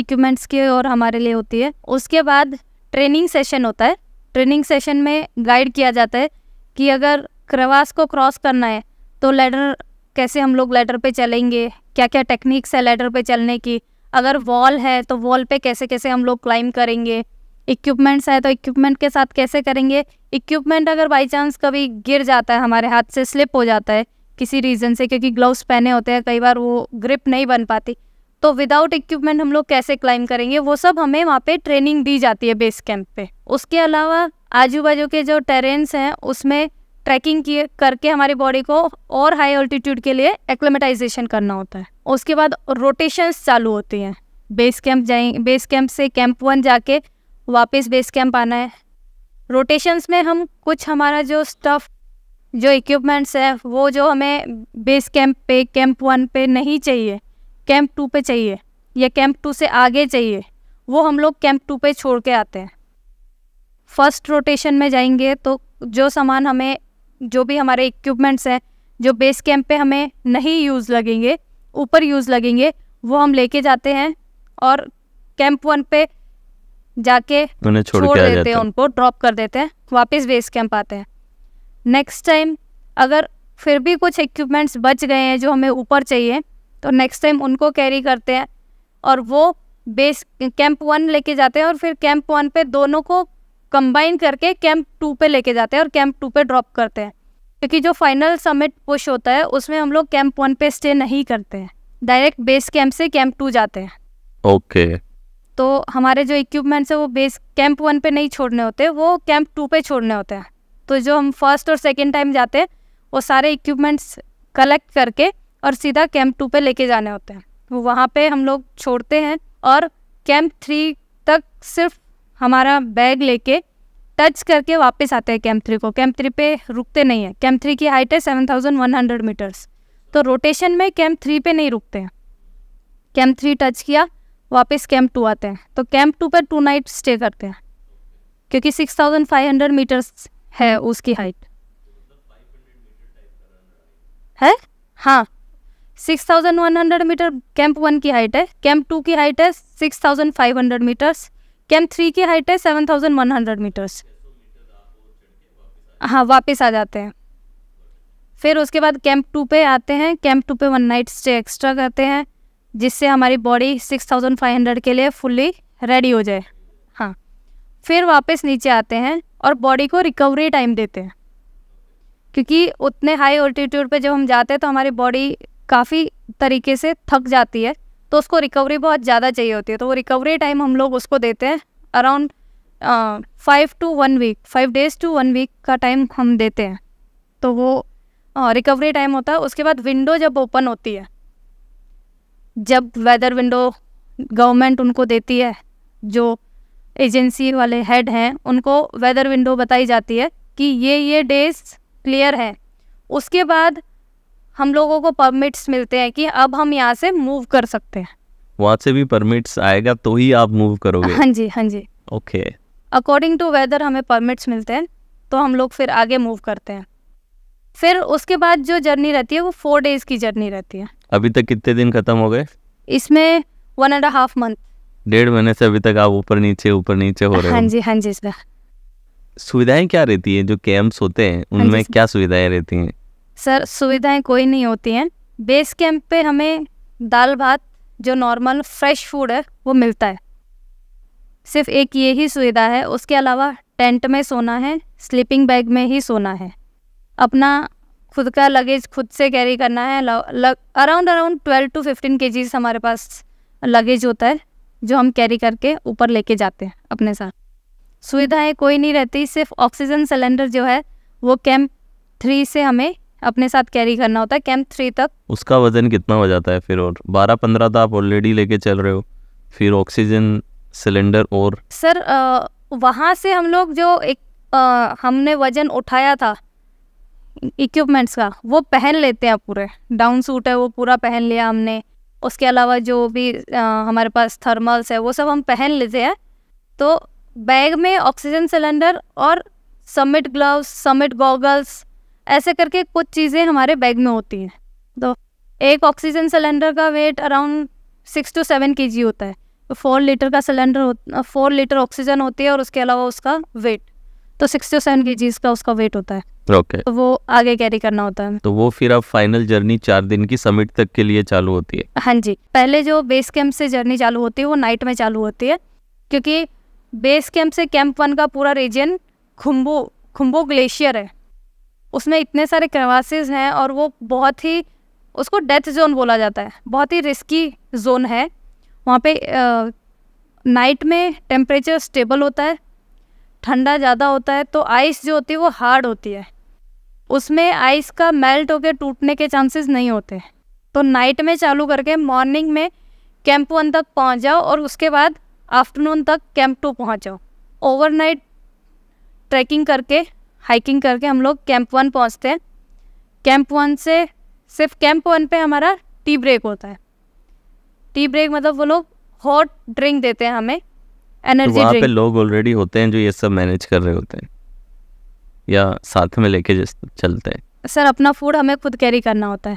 [SPEAKER 1] इक्विपमेंट्स के और हमारे लिए होती है उसके बाद ट्रेनिंग सेशन होता है ट्रेनिंग सेशन में गाइड किया जाता है कि अगर क्रवास को क्रॉस करना है तो लेडर कैसे हम लोग लेडर पे चलेंगे क्या क्या टेक्निक्स है लेडर पे चलने की अगर वॉल है तो वॉल पे कैसे कैसे हम लोग क्लाइम करेंगे इक्विपमेंट्स है तो इक्विपमेंट के साथ कैसे करेंगे इक्विपमेंट अगर बाई चांस कभी गिर जाता है हमारे हाथ से स्लिप हो जाता है किसी रीज़न से क्योंकि ग्लव्स पहने होते हैं कई बार वो ग्रिप नहीं बन पाती तो विदाउट इक्विपमेंट हम लोग कैसे क्लाइम करेंगे वो सब हमें वहाँ पे ट्रेनिंग दी जाती है बेस कैंप पे उसके अलावा आजू बाजू के जो टेरेंस हैं उसमें ट्रैकिंग किए करके हमारी बॉडी को और हाई ऑल्टीट्यूड के लिए एक्लेमेटाइजेशन करना होता है उसके बाद रोटेशंस चालू होती हैं बेस कैंप जाएंगे बेस कैंप से कैंप वन जाके वापस बेस कैंप आना है रोटेशंस में हम कुछ हमारा जो स्टफ़ जो इक्विपमेंट्स है वो जो हमें बेस कैंप पे कैंप वन पे नहीं चाहिए कैंप टू पे चाहिए या कैंप टू से आगे चाहिए वो हम लोग कैंप टू पे छोड़ के आते हैं फर्स्ट रोटेशन में जाएंगे तो जो सामान हमें जो भी हमारे इक्विपमेंट्स हैं जो बेस कैंप पे हमें नहीं यूज़ लगेंगे ऊपर यूज़ लगेंगे वो हम लेके जाते हैं और कैंप वन पे जाके
[SPEAKER 2] उन्हें छोड़, छोड़ देते हैं
[SPEAKER 1] उनको ड्रॉप कर देते हैं वापस बेस कैंप आते हैं नेक्स्ट टाइम अगर फिर भी कुछ इक्विपमेंट्स बच गए हैं जो हमें ऊपर चाहिए तो नेक्स्ट टाइम उनको कैरी करते हैं और वो बेस कैंप वन लेके जाते हैं और फिर कैंप वन पे दोनों को कंबाइन करके कैंप टू पे लेके जाते हैं और कैंप टू पे ड्रॉप करते हैं क्योंकि जो फाइनल समिट पुश होता है उसमें हम लोग कैंप वन पे स्टे नहीं करते हैं डायरेक्ट बेस कैंप से कैंप टू जाते हैं ओके okay. तो हमारे जो इक्विपमेंट्स है वो बेस कैंप वन पे नहीं छोड़ने होते वो कैंप टू पे छोड़ने होते हैं तो जो हम फर्स्ट और सेकेंड टाइम जाते हैं वो सारे इक्विपमेंट्स कलेक्ट करके और सीधा कैंप टू पे लेके जाने होते हैं वहाँ पे हम लोग छोड़ते हैं और कैंप थ्री तक सिर्फ हमारा बैग लेके टच करके वापस आते हैं कैम्प थ्री को कैम्प थ्री पे रुकते नहीं है कैम्प थ्री की हाइट है seven thousand one hundred metres तो रोटेशन में कैम्प थ्री पे नहीं रुकते हैं कैम्प थ्री टच किया वापस कैम्प टू आते हैं तो कैम्प टू पर टू नाइट स्टे करते हैं क्योंकि six thousand five hundred metres है उसकी हाइट है हाँ six thousand one hundred metre camp one की हाइट है कैंप टू की हाइट है six thousand five hundred metres camp three की हाइट है seven thousand one hundred metres हाँ वापस आ जाते हैं फिर उसके बाद कैंप टू पे आते हैं कैंप टू पे वन नाइट स्टे एक्स्ट्रा करते हैं जिससे हमारी body six thousand five hundred के लिए फुल्ली रेडी हो जाए हाँ फिर वापस नीचे आते हैं और बॉडी को रिकवरी टाइम देते हैं क्योंकि उतने हाई ऑल्टीट्यूड पे जब हम जाते हैं तो हमारी बॉडी काफ़ी तरीके से थक जाती है तो उसको रिकवरी बहुत ज़्यादा चाहिए होती है तो वो रिकवरी टाइम हम लोग उसको देते हैं around five to one week five days to one week का टाइम हम देते हैं तो वो रिकवरी uh, टाइम होता है उसके बाद विंडो जब ओपन होती है जब वेदर विंडो गवर्नमेंट उनको देती है जो एजेंसी वाले हेड हैं उनको वेदर विंडो बताई जाती है कि ये ये डेज क्लियर है उसके बाद हम लोगों को परमिट्स मिलते हैं कि अब हम यहाँ से मूव कर सकते हैं
[SPEAKER 2] वहाँ से भी परमिट्स आएगा तो ही आप मूव करोगे हाँ जी हाँ जी ओके
[SPEAKER 1] अकॉर्डिंग टू वेदर हमें परमिट्स मिलते हैं तो हम लोग फिर आगे मूव करते हैं फिर उसके बाद जो जर्नी रहती है वो फोर डेज की जर्नी रहती है
[SPEAKER 2] अभी तक कितने दिन खत्म हो गए
[SPEAKER 1] इसमें वन एंड हाफ मंथ
[SPEAKER 2] डेढ़ महीने से अभी तक आप ऊपर नीचे ऊपर नीचे हो रहे हैं हाँ
[SPEAKER 1] जी हाँ जी सर
[SPEAKER 2] सुविधाएं क्या रहती है जो कैंप्स होते हैं हाँ उनमें क्या सुविधाएं रहती हैं
[SPEAKER 1] सर सुविधाएं कोई नहीं होती हैं बेस कैंप पे हमें दाल भात जो नॉर्मल फ्रेश फूड है वो मिलता है सिर्फ एक ये ही सुविधा है उसके अलावा टेंट में सोना है स्लीपिंग बैग में ही सोना है अपना खुद का लगेज खुद से कैरी करना है around around twelve to fifteen के हमारे पास लगेज होता है जो हम कैरी करके ऊपर लेके जाते हैं अपने साथ सुविधाएं कोई नहीं रहती सिर्फ ऑक्सीजन सिलेंडर जो है वो कैंप थ्री से हमें अपने साथ कैरी करना होता है कैंप थ्री तक
[SPEAKER 2] उसका वजन कितना हो जाता है फिर और बारह पंद्रह तो आप ऑलरेडी लेके चल रहे हो फिर ऑक्सीजन सिलेंडर और
[SPEAKER 1] सर वहाँ से हम लोग जो एक आ, हमने वजन उठाया था इक्विपमेंट्स का वो पहन लेते हैं पूरे डाउन सूट है वो पूरा पहन लिया हमने उसके अलावा जो भी आ, हमारे पास थर्मल्स है वो सब हम पहन लेते हैं तो बैग में ऑक्सीजन सिलेंडर और समिट ग्लव्स समिट गॉगल्स ऐसे करके कुछ चीज़ें हमारे बैग में होती हैं तो एक ऑक्सीजन सिलेंडर का wait around six to seven के जी होता है तो फोर लीटर का सिलेंडर फोर लीटर ऑक्सीजन होती है और उसके अलावा उसका वेट तो सिक्स टू सेवन के का उसका वेट होता है ओके okay. तो वो आगे कैरी करना होता है
[SPEAKER 2] तो वो फिर अब फाइनल जर्नी चार दिन की समिट तक के लिए चालू होती है
[SPEAKER 1] हाँ जी पहले जो बेस कैंप से जर्नी चालू होती है वो नाइट में चालू होती है क्योंकि बेस कैंप से कैंप वन का पूरा रीजन खुम्बो खुम्बो ग्लेशियर है उसमें इतने सारे क्रवासेज हैं और वो बहुत ही उसको डेथ जोन बोला जाता है बहुत ही रिस्की जोन है वहाँ पे आ, नाइट में टेम्परेचर स्टेबल होता है ठंडा ज़्यादा होता है तो आइस जो होती है वो हार्ड होती है उसमें आइस का मेल्ट होकर टूटने के चांसेस नहीं होते तो नाइट में चालू करके मॉर्निंग में कैंप वन तक पहुँच जाओ और उसके बाद आफ्टरनून तक कैंप टू पहुँच जाओ ओवरनाइट ट्रैकिंग करके हाइकिंग करके हम लोग कैंप वन पहुँचते हैं कैंप वन से सिर्फ कैंप वन पे हमारा टी ब्रेक होता है टी ब्रेक मतलब वो लोग हॉट ड्रिंक देते हैं हमें एनर्जी तो पे
[SPEAKER 2] लोग ऑलरेडी होते हैं जो ये सब मैनेज कर रहे होते हैं या साथ में लेके चलते हैं
[SPEAKER 1] सर अपना फूड हमें खुद कैरी करना होता है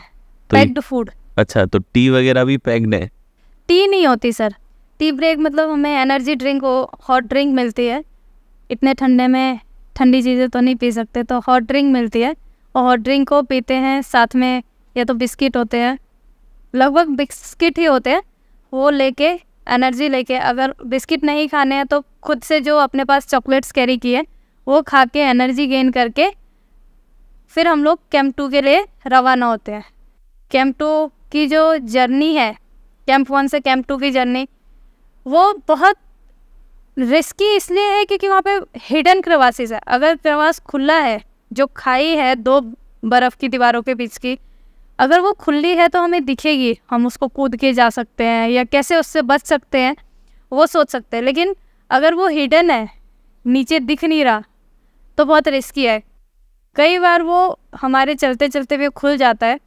[SPEAKER 1] तो पैक्ड फूड
[SPEAKER 2] अच्छा तो टी वगैरह भी पैक्ड है
[SPEAKER 1] टी नहीं होती सर टी ब्रेक मतलब हमें एनर्जी ड्रिंक हॉट ड्रिंक मिलती है इतने ठंडे में ठंडी चीज़ें तो नहीं पी सकते तो हॉट ड्रिंक मिलती है और हॉट ड्रिंक को पीते हैं साथ में या तो बिस्किट होते हैं लगभग बिस्किट ही होते हैं वो लेके एनर्जी लेके अगर बिस्किट नहीं खाने हैं तो खुद से जो अपने पास चॉकलेट्स कैरी किए वो खा के एनर्जी गेन करके फिर हम लोग कैंप टू के लिए रवाना होते हैं कैंप टू की जो जर्नी है कैंप वन से कैंप टू की जर्नी वो बहुत रिस्की इसलिए है क्योंकि वहाँ पे हिडन क्रवासिस है अगर क्रवास खुला है जो खाई है दो बर्फ़ की दीवारों के बीच की अगर वो खुली है तो हमें दिखेगी हम उसको कूद के जा सकते हैं या कैसे उससे बच सकते हैं वो सोच सकते हैं लेकिन अगर वो हिडन है नीचे दिख नहीं रहा तो बहुत रिस्की है कई बार वो हमारे चलते चलते भी खुल जाता है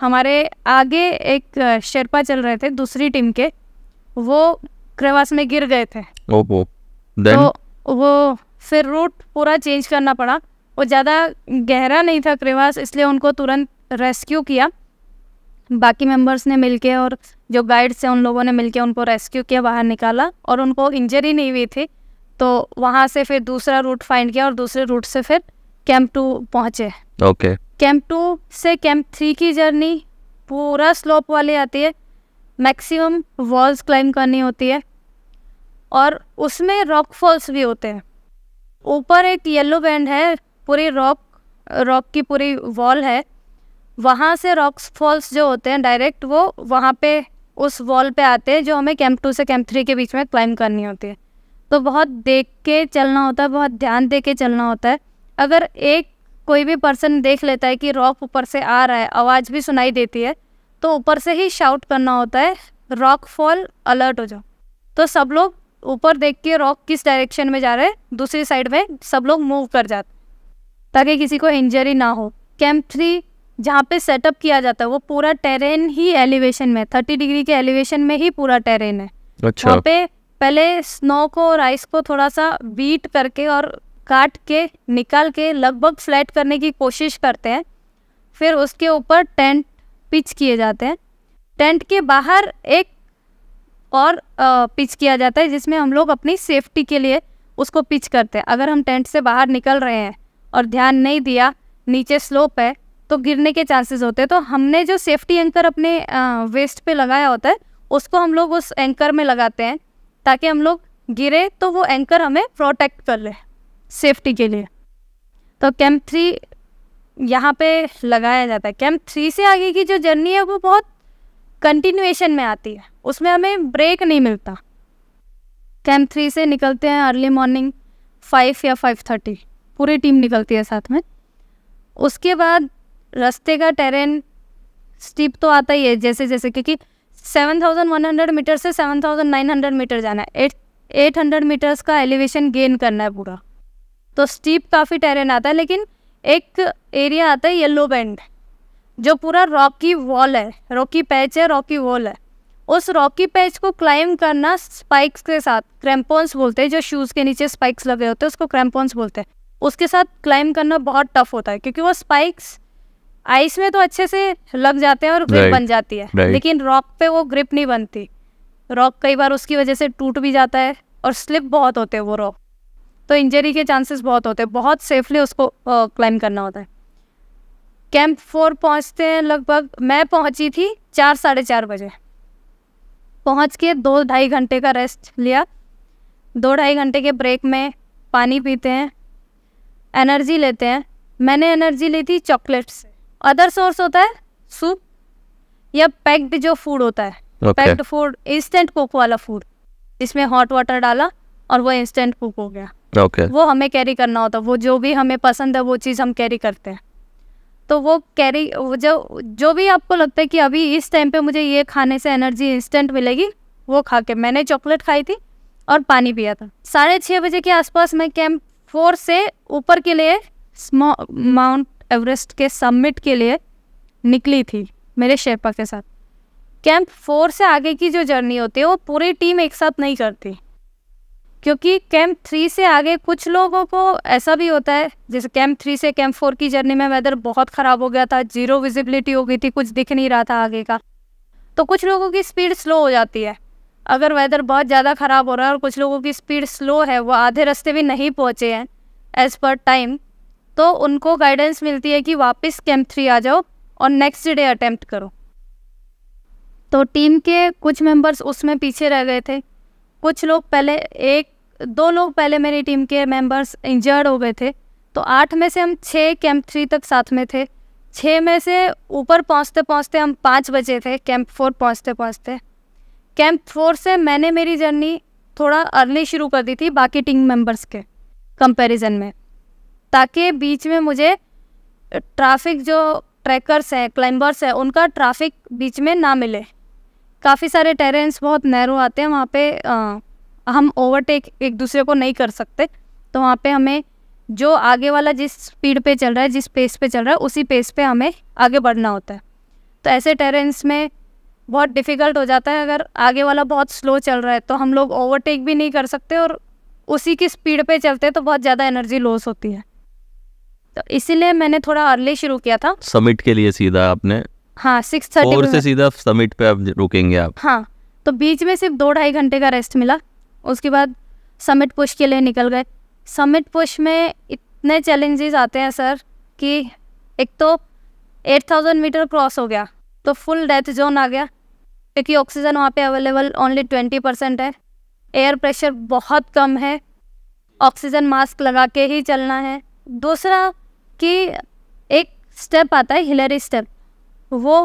[SPEAKER 1] हमारे आगे एक शेरपा चल रहे थे दूसरी टीम के वो क्रेवास में गिर गए थे
[SPEAKER 2] देन
[SPEAKER 1] तो वो फिर रूट पूरा चेंज करना पड़ा वो ज़्यादा गहरा नहीं था क्रेवास इसलिए उनको तुरंत रेस्क्यू किया बाकी मेंबर्स ने मिलके और जो गाइड्स थे उन लोगों ने मिलके उनको रेस्क्यू किया बाहर निकाला और उनको इंजरी नहीं हुई थी तो वहाँ से फिर दूसरा रूट फाइंड किया और दूसरे रूट से फिर कैंप टू पहुँचे ओके कैंप टू से कैंप थ्री की जर्नी पूरा स्लोप वाली आती है मैक्सिमम वॉल्स क्लाइम करनी होती है और उसमें रॉक फॉल्स भी होते हैं ऊपर एक येलो बैंड है पूरी रॉक रॉक की पूरी वॉल है वहाँ से रॉक फॉल्स जो होते हैं डायरेक्ट वो वहाँ पे उस वॉल पे आते हैं जो हमें कैंप टू से कैंप थ्री के बीच में क्लाइम करनी होती है तो बहुत देख के चलना होता है बहुत ध्यान दे के चलना होता है अगर एक कोई भी पर्सन देख लेता है कि रॉक ऊपर से आ रहा है आवाज़ भी सुनाई देती है तो ऊपर से ही शाउट करना होता है रॉक फॉल अलर्ट हो जाओ तो सब लोग ऊपर देख के रॉक किस डायरेक्शन में जा रहे हैं दूसरी साइड में सब लोग मूव कर जाते ताकि किसी को इंजरी ना हो कैंप थ्री जहाँ पे सेटअप किया जाता है वो पूरा टेरेन ही एलिवेशन में थर्टी डिग्री के एलिवेशन में ही पूरा टेरेन है अच्छा। वहाँ पे पहले स्नो को और आइस को थोड़ा सा बीट करके और काट के निकाल के लगभग फ्लैट करने की कोशिश करते हैं फिर उसके ऊपर टेंट पिच किए जाते हैं टेंट के बाहर एक और पिच किया जाता है जिसमें हम लोग अपनी सेफ्टी के लिए उसको पिच करते हैं अगर हम टेंट से बाहर निकल रहे हैं और ध्यान नहीं दिया नीचे स्लोप है तो गिरने के चांसेस होते हैं तो हमने जो सेफ्टी एंकर अपने वेस्ट पे लगाया होता है उसको हम लोग उस एंकर में लगाते हैं ताकि हम लोग गिरे तो वो एंकर हमें प्रोटेक्ट कर ले सेफ्टी के लिए तो कैंप थ्री यहाँ पे लगाया जाता है कैंप थ्री से आगे की जो जर्नी है वो बहुत कंटिन्यूएशन में आती है उसमें हमें ब्रेक नहीं मिलता कैंप थ्री से निकलते हैं अर्ली मॉर्निंग फाइव या फाइव थर्टी पूरी टीम निकलती है साथ में उसके बाद रास्ते का टेरेन स्टीप तो आता ही है जैसे जैसे क्योंकि seven thousand one hundred metre से seven thousand nine hundred metre जाना है एट एट हंड्रेड मीटर्स का एलिवेशन गेन करना है पूरा तो स्टीप काफ़ी टेरेन आता है लेकिन एक एरिया आता है येलो बैंड जो पूरा रॉकी वॉल है रॉकी पैच है रॉकी वॉल है उस रॉकी पैच को क्लाइम करना स्पाइक्स के साथ क्रैम्पोन्स बोलते हैं जो शूज़ के नीचे स्पाइक्स लगे होते हैं उसको क्रैम्पोन्स बोलते हैं उसके साथ क्लाइम करना बहुत टफ होता है क्योंकि वो स्पाइक्स आइस में तो अच्छे से लग जाते हैं और ग्रिप बन जाती है लेकिन रॉक पे वो ग्रिप नहीं बनती रॉक कई बार उसकी वजह से टूट भी जाता है और स्लिप बहुत होते हैं वो रॉक तो इंजरी के चांसेस बहुत होते हैं बहुत सेफली उसको क्लाइम करना होता है कैंप फोर पहुंचते हैं लगभग मैं पहुंची थी चार साढ़े चार बजे पहुंच के दो ढाई घंटे का रेस्ट लिया दो ढाई घंटे के ब्रेक में पानी पीते हैं एनर्जी लेते हैं मैंने एनर्जी ली थी चॉकलेट्स अदर सोर्स होता है सूप या पैक्ड जो फूड होता है okay. Packed food instant cook वाला फूड इसमें हॉट वाटर डाला और वो इंस्टेंट कुक हो गया okay. वो हमें कैरी करना होता है वो जो भी हमें पसंद है वो चीज़ हम कैरी करते हैं तो वो कैरी जो जो भी आपको लगता है कि अभी इस टाइम पे मुझे ये खाने से एनर्जी इंस्टेंट मिलेगी वो खा के मैंने चॉकलेट खाई थी और पानी पिया था साढ़े छः बजे के आसपास मैं कैंप फोर से ऊपर के लिए माउंट एवरेस्ट के समिट के लिए निकली थी मेरे शेरपा के साथ कैंप फोर से आगे की जो जर्नी होती है वो पूरी टीम एक साथ नहीं करती क्योंकि कैंप थ्री से आगे कुछ लोगों को ऐसा भी होता है जैसे कैंप थ्री से कैंप फोर की जर्नी में वेदर बहुत ख़राब हो गया था जीरो विजिबिलिटी हो गई थी कुछ दिख नहीं रहा था आगे का तो कुछ लोगों की स्पीड स्लो हो जाती है अगर वेदर बहुत ज़्यादा ख़राब हो रहा है और कुछ लोगों की स्पीड स्लो है वो आधे रास्ते भी नहीं पहुँचे हैं एज़ पर टाइम तो उनको गाइडेंस मिलती है कि वापस कैंप थ्री आ जाओ और नेक्स्ट डे अटैम्प्ट करो तो टीम के कुछ मेंबर्स उसमें पीछे रह गए थे कुछ लोग पहले एक दो लोग पहले मेरी टीम के मेंबर्स इंजर्ड हो गए थे तो आठ में से हम छः कैंप थ्री तक साथ में थे छः में से ऊपर पहुंचते पहुंचते हम पाँच बजे थे कैंप फोर पहुंचते पहुंचते कैंप फोर से मैंने मेरी जर्नी थोड़ा अर्ली शुरू कर दी थी बाकी टीम मेंबर्स के कंपैरिजन में ताकि बीच में मुझे ट्रैफिक जो ट्रैकर्स हैं क्लाइंबर्स हैं उनका ट्रैफिक बीच में ना मिले काफ़ी सारे टेरेंस बहुत नैरो आते हैं वहाँ पे हम ओवरटेक एक दूसरे को नहीं कर सकते तो वहाँ पे हमें जो आगे वाला जिस स्पीड पे चल रहा है जिस पेस पे चल रहा है उसी पेस पे हमें आगे बढ़ना होता है तो ऐसे टेरेंस में बहुत डिफ़िकल्ट हो जाता है अगर आगे वाला बहुत स्लो चल रहा है तो हम लोग ओवरटेक भी नहीं कर सकते और उसी की स्पीड पे चलते तो बहुत ज़्यादा एनर्जी लॉस होती है तो इसीलिए मैंने थोड़ा अर्ली शुरू किया था
[SPEAKER 2] समिट के लिए सीधा आपने
[SPEAKER 1] हाँ सिक्स थर्टी से
[SPEAKER 2] सीधा समिट पे आप रुकेंगे आप
[SPEAKER 1] हाँ तो बीच में सिर्फ दो ढाई घंटे का रेस्ट मिला उसके बाद समिट पुश के लिए निकल गए समिट पुश में इतने चैलेंजेस आते हैं सर कि एक तो 8000 मीटर क्रॉस हो गया तो फुल डेथ जोन आ गया क्योंकि ऑक्सीजन वहाँ पे अवेलेबल ओनली 20 परसेंट है एयर प्रेशर बहुत कम है ऑक्सीजन मास्क लगा के ही चलना है दूसरा कि एक स्टेप आता है हिलरी स्टेप वो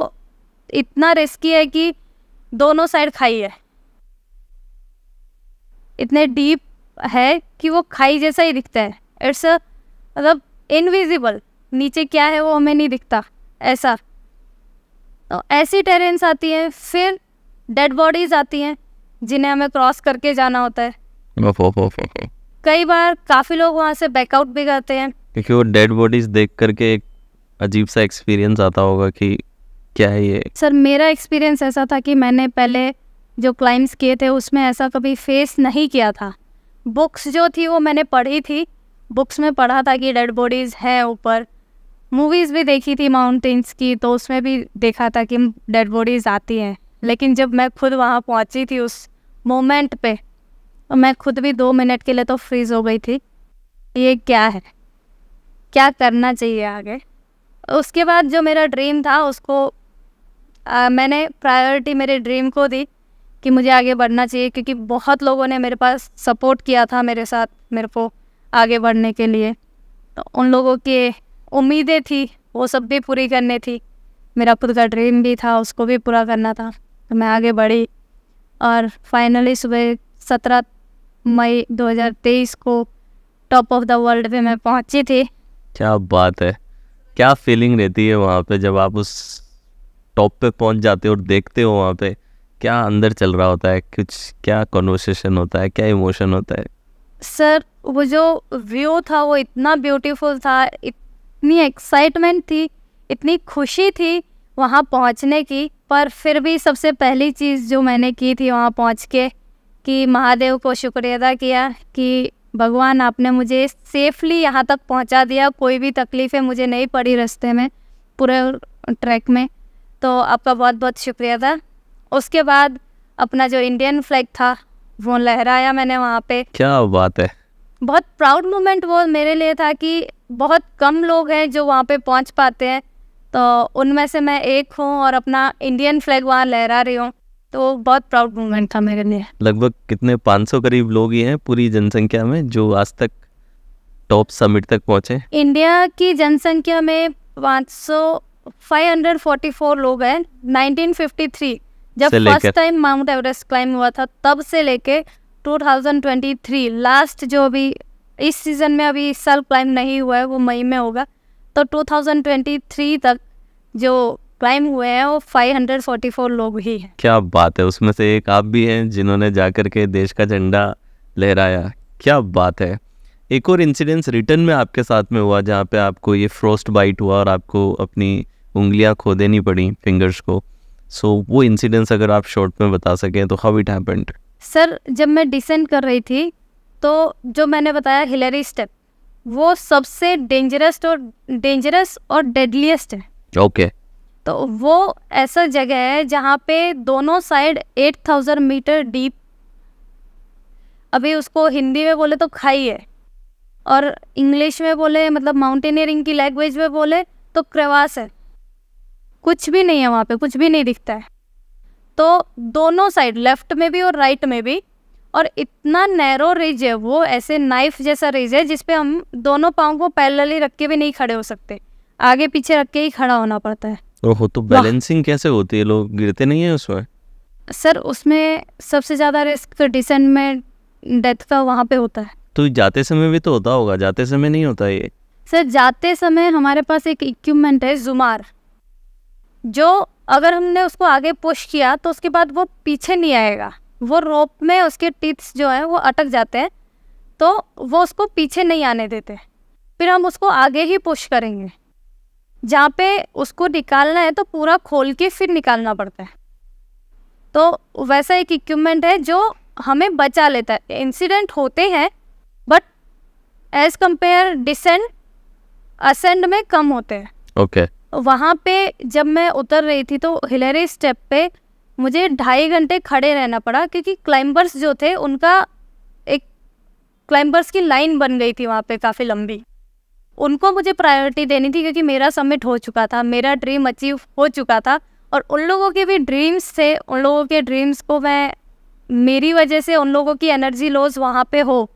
[SPEAKER 1] इतना रिस्की है कि दोनों साइड खाई है इतने डीप है कि वो खाई जैसा ही दिखता है इट्स मतलब इनविजिबल नीचे क्या है वो हमें नहीं दिखता ऐसा तो ऐसी टेरेंस आती हैं फिर डेड बॉडीज आती हैं जिन्हें हमें क्रॉस करके जाना होता है कई बार काफ़ी लोग वहाँ से बैकआउट भी करते हैं
[SPEAKER 2] क्योंकि वो डेड बॉडीज देख करके एक अजीब सा एक्सपीरियंस आता होगा कि क्या है ये
[SPEAKER 1] सर मेरा एक्सपीरियंस ऐसा था कि मैंने पहले जो क्लाइम्स किए थे उसमें ऐसा कभी फेस नहीं किया था बुक्स जो थी वो मैंने पढ़ी थी बुक्स में पढ़ा था कि डेड बॉडीज़ हैं ऊपर मूवीज़ भी देखी थी माउंटेन्स की तो उसमें भी देखा था कि डेड बॉडीज़ आती हैं लेकिन जब मैं खुद वहाँ पहुँची थी उस मोमेंट पे तो मैं खुद भी दो मिनट के लिए तो फ्रीज़ हो गई थी ये क्या है क्या करना चाहिए आगे उसके बाद जो मेरा ड्रीम था उसको आ, मैंने प्रायोरिटी मेरे ड्रीम को दी कि मुझे आगे बढ़ना चाहिए क्योंकि बहुत लोगों ने मेरे पास सपोर्ट किया था मेरे साथ मेरे को आगे बढ़ने के लिए तो उन लोगों के उम्मीदें थी वो सब भी पूरी करनी थी मेरा खुद का ड्रीम भी था उसको भी पूरा करना था तो मैं आगे बढ़ी और फाइनली सुबह सत्रह मई 2023 को टॉप ऑफ द वर्ल्ड पे मैं पहुंची थी
[SPEAKER 2] क्या बात है क्या फीलिंग रहती है वहाँ पे जब आप उस टॉप पे पहुंच जाते हो और देखते हो वहाँ पे क्या अंदर चल रहा होता है कुछ क्या कॉन्वर्सेशन होता है क्या इमोशन होता है
[SPEAKER 1] सर वो जो व्यू था वो इतना ब्यूटीफुल था इतनी एक्साइटमेंट थी इतनी खुशी थी वहाँ पहुँचने की पर फिर भी सबसे पहली चीज़ जो मैंने की थी वहाँ पहुँच के कि महादेव को शुक्रिया अदा किया कि भगवान आपने मुझे सेफली यहाँ तक पहुँचा दिया कोई भी तकलीफ़ें मुझे नहीं पड़ी रास्ते में पूरे ट्रैक में तो आपका बहुत बहुत शुक्रिया था उसके बाद अपना जो इंडियन फ्लैग था वो लहराया मैंने वहाँ पे
[SPEAKER 2] क्या बात है
[SPEAKER 1] बहुत प्राउड मोमेंट वो मेरे लिए था कि बहुत कम लोग हैं जो वहाँ पे पहुँच पाते हैं तो उनमें से मैं एक हूँ और अपना इंडियन फ्लैग वहाँ लहरा रही हूँ तो बहुत प्राउड मोमेंट था मेरे लिए
[SPEAKER 2] लगभग कितने 500 करीब लोग ही हैं पूरी जनसंख्या में जो आज तक टॉप समिट तक पहुँचे
[SPEAKER 1] इंडिया की जनसंख्या में पाँच 544 लोग हैं 1953 जब first time Mount Everest climb हुआ था तब से लेके 2023 लास्ट जो अभी इस सीज़न में अभी इस साल क्लाइम नहीं हुआ है वो मई में होगा तो 2023 तक जो क्लाइम हुए हैं वो 544 लोग ही हैं
[SPEAKER 2] क्या बात है उसमें से एक आप भी हैं जिन्होंने जाकर के देश का झंडा लहराया क्या बात है एक और इंसिडेंस रिटर्न में आपके साथ में हुआ जहाँ पे आपको ये फ्रोस्ट बाइट हुआ और आपको अपनी उंगलियाँ खो देनी पड़ी फिंगर्स को सो so, वो इंसिडेंस अगर आप शॉर्ट में बता सकें तो हाउ इट हैपेंड
[SPEAKER 1] सर जब मैं डिसेंड कर रही थी तो जो मैंने बताया हिलरी स्टेप वो सबसे डेंजरस और डेंजरस और डेडलीस्ट है
[SPEAKER 2] ओके okay. तो
[SPEAKER 1] वो ऐसा जगह है जहाँ पे दोनों side eight thousand metre deep अभी उसको हिंदी में बोले तो खाई है और इंग्लिश में बोले मतलब माउंटेनियरिंग की लैंग्वेज में बोले तो क्रवास है कुछ भी नहीं है वहाँ पे कुछ भी नहीं दिखता है तो दोनों साइड लेफ्ट में भी और राइट में भी और इतना नैरो रिज है वो ऐसे नाइफ जैसा रिज है जिसपे हम दोनों पाँव को पैरेलली रख के भी नहीं खड़े हो सकते आगे पीछे रख के ही खड़ा होना पड़ता है
[SPEAKER 2] ओहो तो बैलेंसिंग कैसे होती है लोग गिरते नहीं है उसमें
[SPEAKER 1] सर उसमें सबसे ज़्यादा रिस्क डिसेंट तो में डेथ का वहाँ पे होता है
[SPEAKER 2] तो जाते समय भी तो होता होगा जाते समय नहीं होता ये
[SPEAKER 1] सर जाते समय हमारे पास एक इक्विपमेंट है जुमार जो अगर हमने उसको आगे पुश किया तो उसके बाद वो पीछे नहीं आएगा वो रोप में उसके टिप्स जो हैं वो अटक जाते हैं तो वो उसको पीछे नहीं आने देते फिर हम उसको आगे ही पुश करेंगे जहाँ पे उसको निकालना है तो पूरा खोल के फिर निकालना पड़ता है तो वैसा एक इक्विपमेंट है जो हमें बचा लेता है इंसिडेंट होते हैं but as compare descend ascend में कम होते हैं ओके okay. वहाँ पे जब मैं उतर रही थी तो हिलेरी स्टेप पे मुझे ढाई घंटे खड़े रहना पड़ा क्योंकि क्लाइंबर्स जो थे उनका एक क्लाइंबर्स की लाइन बन गई थी वहाँ पे काफ़ी लंबी उनको मुझे प्रायोरिटी देनी थी क्योंकि मेरा सबमिट हो चुका था मेरा ड्रीम अचीव हो चुका था और उन लोगों के भी ड्रीम्स थे उन लोगों के ड्रीम्स को मैं मेरी वजह से उन लोगों की एनर्जी लॉस वहाँ पे हो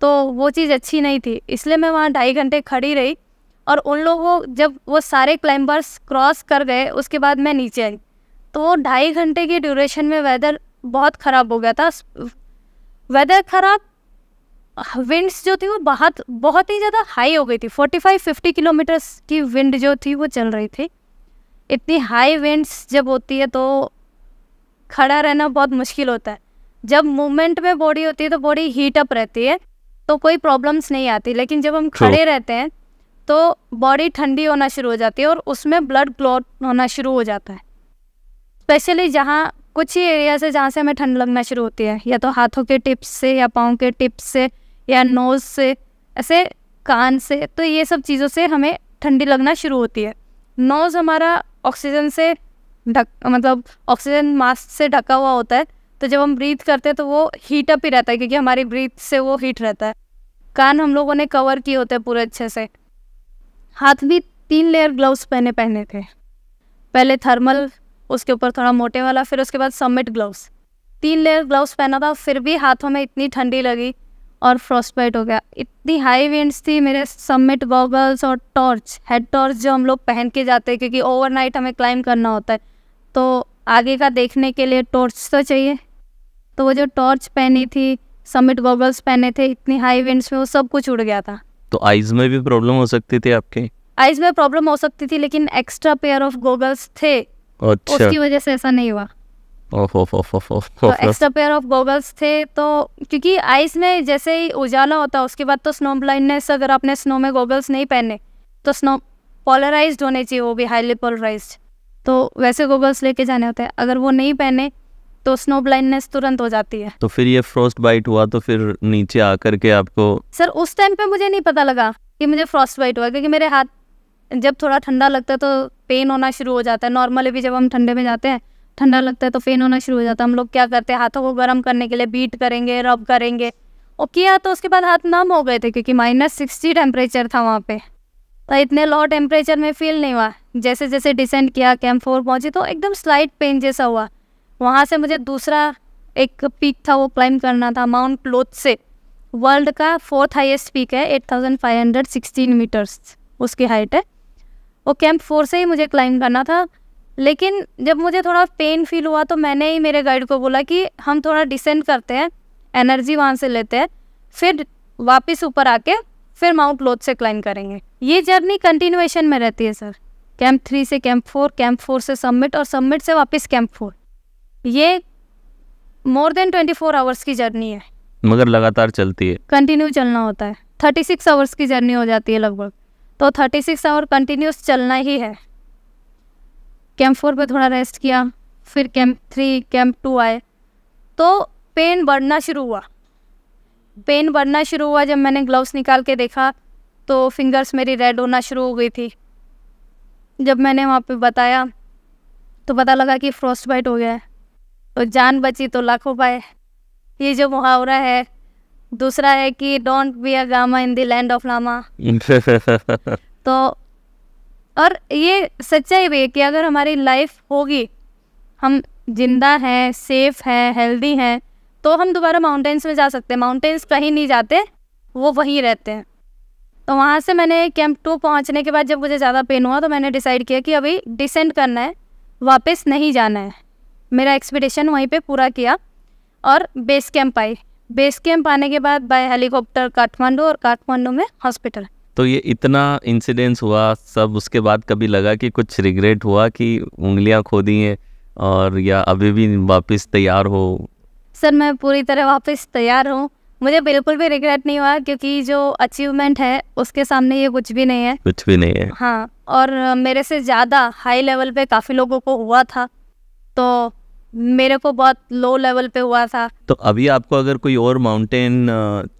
[SPEAKER 1] तो वो चीज़ अच्छी नहीं थी इसलिए मैं वहाँ ढाई घंटे खड़ी रही और उन लोगों जब वो सारे क्लाइंबर्स क्रॉस कर गए उसके बाद मैं नीचे आई तो वो ढाई घंटे की ड्यूरेशन में वेदर बहुत ख़राब हो गया था वेदर ख़राब विंड्स जो थी वो बहुत बहुत ही ज़्यादा हाई हो गई थी 45-50 किलोमीटर्स की विंड जो थी वो चल रही थी इतनी हाई विंड्स जब होती है तो खड़ा रहना बहुत मुश्किल होता है जब मूवमेंट में बॉडी होती है तो बॉडी हीट अप रहती है तो कोई प्रॉब्लम्स नहीं आती लेकिन जब हम खड़े रहते हैं तो बॉडी ठंडी होना शुरू हो जाती है और उसमें ब्लड क्लॉट होना शुरू हो जाता है स्पेशली जहाँ कुछ ही एरिया से जहाँ से हमें ठंड लगना शुरू होती है या तो हाथों के टिप्स से या पाँव के टिप्स से या नोज़ से ऐसे कान से तो ये सब चीज़ों से हमें ठंडी लगना शुरू होती है नोज़ हमारा ऑक्सीजन से ढक मतलब ऑक्सीजन मास्क से ढका हुआ होता है तो जब हम ब्रीथ करते हैं तो वो हीट अप ही रहता है क्योंकि हमारी ब्रीथ से वो हीट रहता है कान हम लोगों ने कवर किए होते हैं पूरे अच्छे से हाथ भी तीन लेयर ग्लव्स पहने पहने थे पहले थर्मल उसके ऊपर थोड़ा मोटे वाला फिर उसके बाद समिट ग्लव्स तीन लेयर ग्लव्स पहना था फिर भी हाथों में इतनी ठंडी लगी और फ्रॉस्टबाइट हो गया इतनी हाई विंड्स थी मेरे समिट गॉगल्स और टॉर्च हेड टॉर्च जो हम लोग पहन के जाते हैं क्योंकि ओवरनाइट हमें क्लाइम करना होता है तो आगे का देखने के लिए टॉर्च तो चाहिए तो वो जो टॉर्च पहनी थी समिट गॉगल्स पहने थे इतनी हाई विंड्स में वो सब कुछ उड़ गया था
[SPEAKER 2] तो आईज में भी प्रॉब्लम हो सकती थी आपके
[SPEAKER 1] आईज में प्रॉब्लम हो सकती थी लेकिन एक्स्ट्रा पेयर ऑफ गोगल्स थे
[SPEAKER 2] अच्छा उसकी वजह
[SPEAKER 1] से ऐसा नहीं हुआ एक्स्ट्रा पेयर ऑफ गॉगल्स थे तो क्योंकि आइस में जैसे ही उजाला होता है उसके बाद तो स्नो ब्लाइंडनेस अगर आपने स्नो में गॉगल्स नहीं पहने तो स्नो पोलराइज होने चाहिए वो भी हाईली पोलराइज तो वैसे गॉगल्स लेके जाने होते हैं अगर वो नहीं पहने तो स्नो ब्लाइंडनेस तुरंत हो जाती है
[SPEAKER 2] तो फिर ये फ्रॉस्ट बाइट हुआ तो फिर नीचे आकर के आपको
[SPEAKER 1] सर उस टाइम पे मुझे नहीं पता लगा कि मुझे फ्रॉस्ट बाइट हुआ क्योंकि मेरे हाथ जब थोड़ा ठंडा लगता है तो पेन होना शुरू हो जाता है नॉर्मली भी जब हम ठंडे में जाते हैं ठंडा लगता है तो पेन होना शुरू हो जाता है हम लोग क्या करते हैं हाथों को गर्म करने के लिए बीट करेंगे रब करेंगे और किया तो उसके बाद हाथ नम हो गए थे क्योंकि माइनस सिक्सटी टेम्परेचर था वहाँ पे तो इतने लो टेम्परेचर में फील नहीं हुआ जैसे जैसे डिसेंड किया कैंप फोर पहुंचे तो एकदम स्लाइट पेन जैसा हुआ वहाँ से मुझे दूसरा एक पीक था वो क्लाइम करना था माउंट लोथ से वर्ल्ड का फोर्थ हाईएस्ट पीक है 8516 मीटर्स उसकी हाइट है वो कैंप फोर से ही मुझे क्लाइम करना था लेकिन जब मुझे थोड़ा पेन फील हुआ तो मैंने ही मेरे गाइड को बोला कि हम थोड़ा डिसेंड करते हैं एनर्जी वहाँ से लेते हैं फिर वापस ऊपर आके फिर माउंट लोथ से क्लाइम करेंगे ये जर्नी कंटिन्यूएशन में रहती है सर कैंप थ्री से कैंप फोर कैंप फोर से सबमिट और सबमिट से वापस कैंप फोर ये more than twenty four hours की जर्नी है
[SPEAKER 2] मगर लगातार चलती है
[SPEAKER 1] कंटिन्यू चलना होता है थर्टी सिक्स आवर्स की जर्नी हो जाती है लगभग तो थर्टी सिक्स आवर कंटिन्यूस चलना ही है कैंप फोर पर थोड़ा रेस्ट किया फिर कैंप थ्री कैंप टू आए तो पेन बढ़ना शुरू हुआ पेन बढ़ना शुरू हुआ जब मैंने ग्लव्स निकाल के देखा तो फिंगर्स मेरी रेड होना शुरू हो गई थी जब मैंने वहाँ पे बताया तो पता लगा कि फ्रॉस्ट बाइट हो गया है तो जान बची तो लाखों पाए ये जो मुहावरा है दूसरा है कि don't be a gamma in the land of lama तो और ये सच्चाई भी है कि अगर हमारी लाइफ होगी हम जिंदा हैं सेफ हैं हेल्दी हैं तो हम दोबारा माउंटेन्स में जा सकते हैं माउंटेन्स कहीं नहीं जाते वो वहीं रहते हैं तो वहाँ से मैंने कैंप टू पहुँचने के बाद जब मुझे ज़्यादा पेन हुआ तो मैंने डिसाइड किया कि अभी डिसेंड करना है वापस नहीं जाना है मेरा एक्सपीडिशन वहीं पे पूरा किया और बेस कैंप आई बेस कैंप आने के बाद बाय हेलीकॉप्टर काठमांडू और काठमांडू में हॉस्पिटल
[SPEAKER 2] तो ये इतना इंसिडेंस हुआ सब उसके बाद कभी लगा कि कुछ रिग्रेट हुआ कि उंगलियां खो दी हैं और या अभी भी वापस तैयार हो
[SPEAKER 1] सर मैं पूरी तरह वापस तैयार हूँ मुझे बिल्कुल भी रिग्रेट नहीं हुआ क्योंकि जो अचीवमेंट है उसके सामने ये कुछ भी नहीं है
[SPEAKER 2] कुछ भी नहीं है
[SPEAKER 1] हाँ और मेरे से ज़्यादा हाई लेवल पे काफ़ी लोगों को हुआ था तो मेरे को बहुत लो लेवल पे हुआ था
[SPEAKER 2] तो अभी आपको अगर कोई और माउंटेन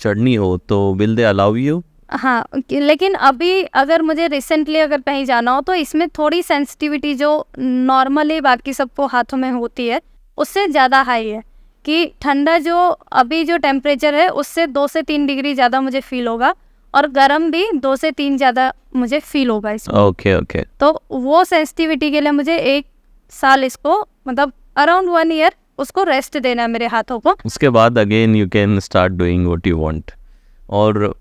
[SPEAKER 2] चढ़नी हो तो विल दे अलाउ यू
[SPEAKER 1] हाँ लेकिन अभी अगर मुझे रिसेंटली अगर कहीं जाना हो तो इसमें थोड़ी सेंसिटिविटी जो नॉर्मली बाकी सबको हाथों में होती है उससे ज़्यादा हाई है कि ठंडा जो अभी जो टेम्परेचर है उससे दो से तीन डिग्री ज़्यादा मुझे फील होगा और गर्म भी दो से तीन ज़्यादा मुझे फील होगा इसमें ओके okay, ओके okay. तो वो सेंसिटिविटी के लिए मुझे एक साल इसको मतलब अराउंड वन ईयर उसको रेस्ट देना है मेरे हाथों को
[SPEAKER 2] उसके बाद again you can start doing what you want और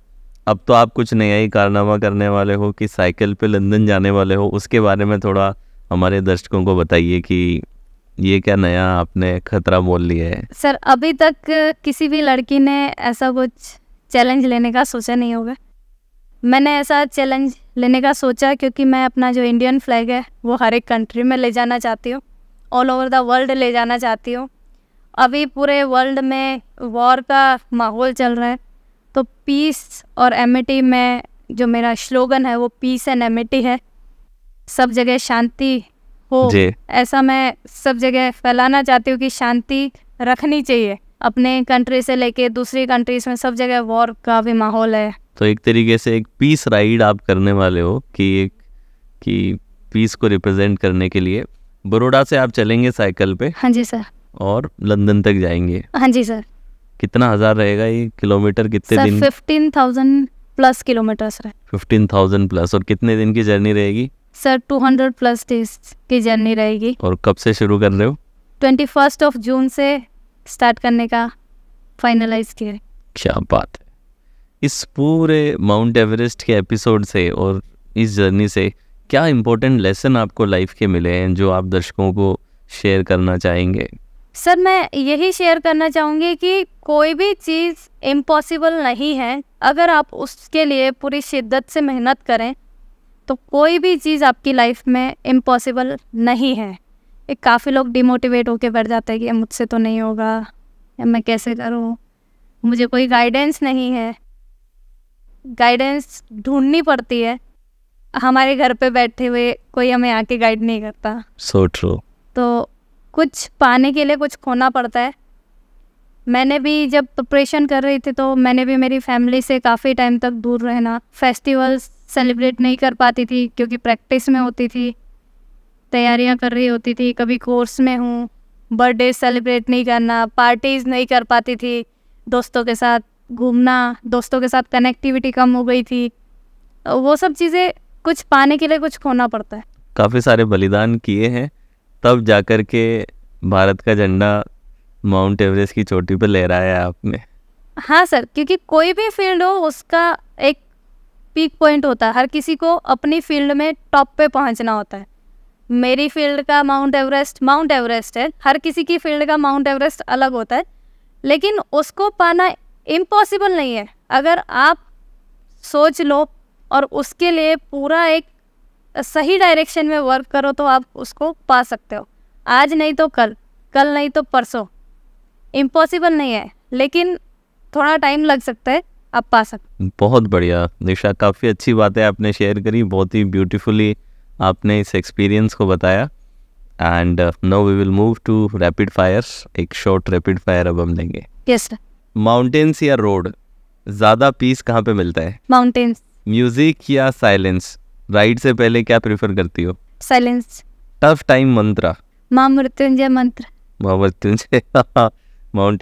[SPEAKER 2] अब तो आप कुछ नया ही कारनामा करने वाले हो कि साइकिल पे लंदन जाने वाले हो उसके बारे में थोड़ा हमारे दर्शकों को बताइए कि ये क्या नया आपने खतरा बोल लिया है
[SPEAKER 1] सर अभी तक किसी भी लड़की ने ऐसा कुछ चैलेंज लेने का सोचा नहीं होगा मैंने ऐसा चैलेंज लेने का सोचा क्योंकि मैं अपना जो इंडियन फ्लैग है वो हर एक कंट्री में ले जाना चाहती हूँ ऑल ओवर द वर्ल्ड ले जाना चाहती हूँ अभी पूरे वर्ल्ड में वॉर का माहौल चल रहा है तो पीस और एमिटी में जो मेरा स्लोगन है वो पीस एंड एमिटी है सब जगह शांति हो ऐसा मैं सब जगह फैलाना चाहती हूँ कि शांति रखनी चाहिए अपने कंट्री से लेके दूसरी कंट्रीज में सब जगह वॉर का भी माहौल है
[SPEAKER 2] तो एक तरीके से एक पीस राइड आप करने वाले हो कि एक कि पीस को रिप्रेजेंट करने के लिए बड़ोड़ा से आप चलेंगे साइकिल पे हाँ जी सर और लंदन तक जाएंगे हाँ जी सर कितना हजार रहेगा ये किलोमीटर कितने सर, दिन
[SPEAKER 1] fifteen thousand plus kilometre sir
[SPEAKER 2] fifteen thousand plus और कितने दिन की जर्नी रहेगी
[SPEAKER 1] sir two hundred plus days की जर्नी रहेगी
[SPEAKER 2] और कब से शुरू कर रहे हो
[SPEAKER 1] ट्वेंटी फर्स्ट ऑफ जून से स्टार्ट करने का फाइनलाइज किया
[SPEAKER 2] क्या बात है इस पूरे माउंट एवरेस्ट के एपिसोड से और इस जर्नी से क्या इम्पोर्टेंट लेसन आपको लाइफ के मिले हैं जो आप दर्शकों को शेयर करना चाहेंगे
[SPEAKER 1] सर मैं यही शेयर करना चाहूँगी कि कोई भी चीज़ इम्पॉसिबल नहीं है अगर आप उसके लिए पूरी शिद्दत से मेहनत करें तो कोई भी चीज़ आपकी लाइफ में इम्पॉसिबल नहीं है एक काफ़ी लोग डिमोटिवेट होकर बैठ जाते हैं कि मुझसे तो नहीं होगा या मैं कैसे करूँ मुझे कोई गाइडेंस नहीं है गाइडेंस ढूंढनी पड़ती है हमारे घर पे बैठे हुए कोई हमें आके गाइड नहीं करता सो so ट्रू तो कुछ पाने के लिए कुछ खोना पड़ता है मैंने भी जब प्रिपरेशन कर रही थी तो मैंने भी मेरी फैमिली से काफ़ी टाइम तक दूर रहना फेस्टिवल्स सेलिब्रेट नहीं कर पाती थी क्योंकि प्रैक्टिस में होती थी तैयारियां कर रही होती थी कभी कोर्स में हूँ बर्थडे सेलिब्रेट नहीं करना पार्टीज़ नहीं कर पाती थी दोस्तों के साथ घूमना दोस्तों के साथ कनेक्टिविटी कम हो गई थी वो सब चीज़ें कुछ पाने के लिए कुछ खोना पड़ता है
[SPEAKER 2] काफ़ी सारे बलिदान किए हैं तब जा कर के भारत का झंडा माउंट एवरेस्ट की चोटी पर लहराया आपने
[SPEAKER 1] हाँ सर क्योंकि कोई भी फील्ड हो उसका एक पीक पॉइंट होता है हर किसी को अपनी फील्ड में टॉप पे पहुंचना होता है मेरी फील्ड का माउंट एवरेस्ट माउंट एवरेस्ट है हर किसी की फील्ड का माउंट एवरेस्ट अलग होता है लेकिन उसको पाना इम्पॉसिबल नहीं है अगर आप सोच लो और उसके लिए पूरा एक सही डायरेक्शन में वर्क करो तो आप उसको पा सकते हो आज नहीं तो कल कल नहीं तो परसों इम्पॉसिबल नहीं है लेकिन थोड़ा टाइम लग सकता है आप पा सकते
[SPEAKER 2] बहुत बढ़िया निशा काफ़ी अच्छी बातें आपने शेयर करी बहुत ही ब्यूटीफुली आपने इस एक्सपीरियंस को बताया and now we will move to rapid fire एक शॉर्ट रैपिड फायर अब हम लेंगे यस yes, सर माउंटेन्स या रोड ज्यादा पीस कहाँ पे मिलता है माउंटेन्स म्यूजिक या साइलेंस राइड से पहले क्या प्रेफर करती हो साइलेंस टफ टाइम मंत्र
[SPEAKER 1] माँ मृत्युंजय मंत्र
[SPEAKER 2] माँ मृत्युंजय माउंट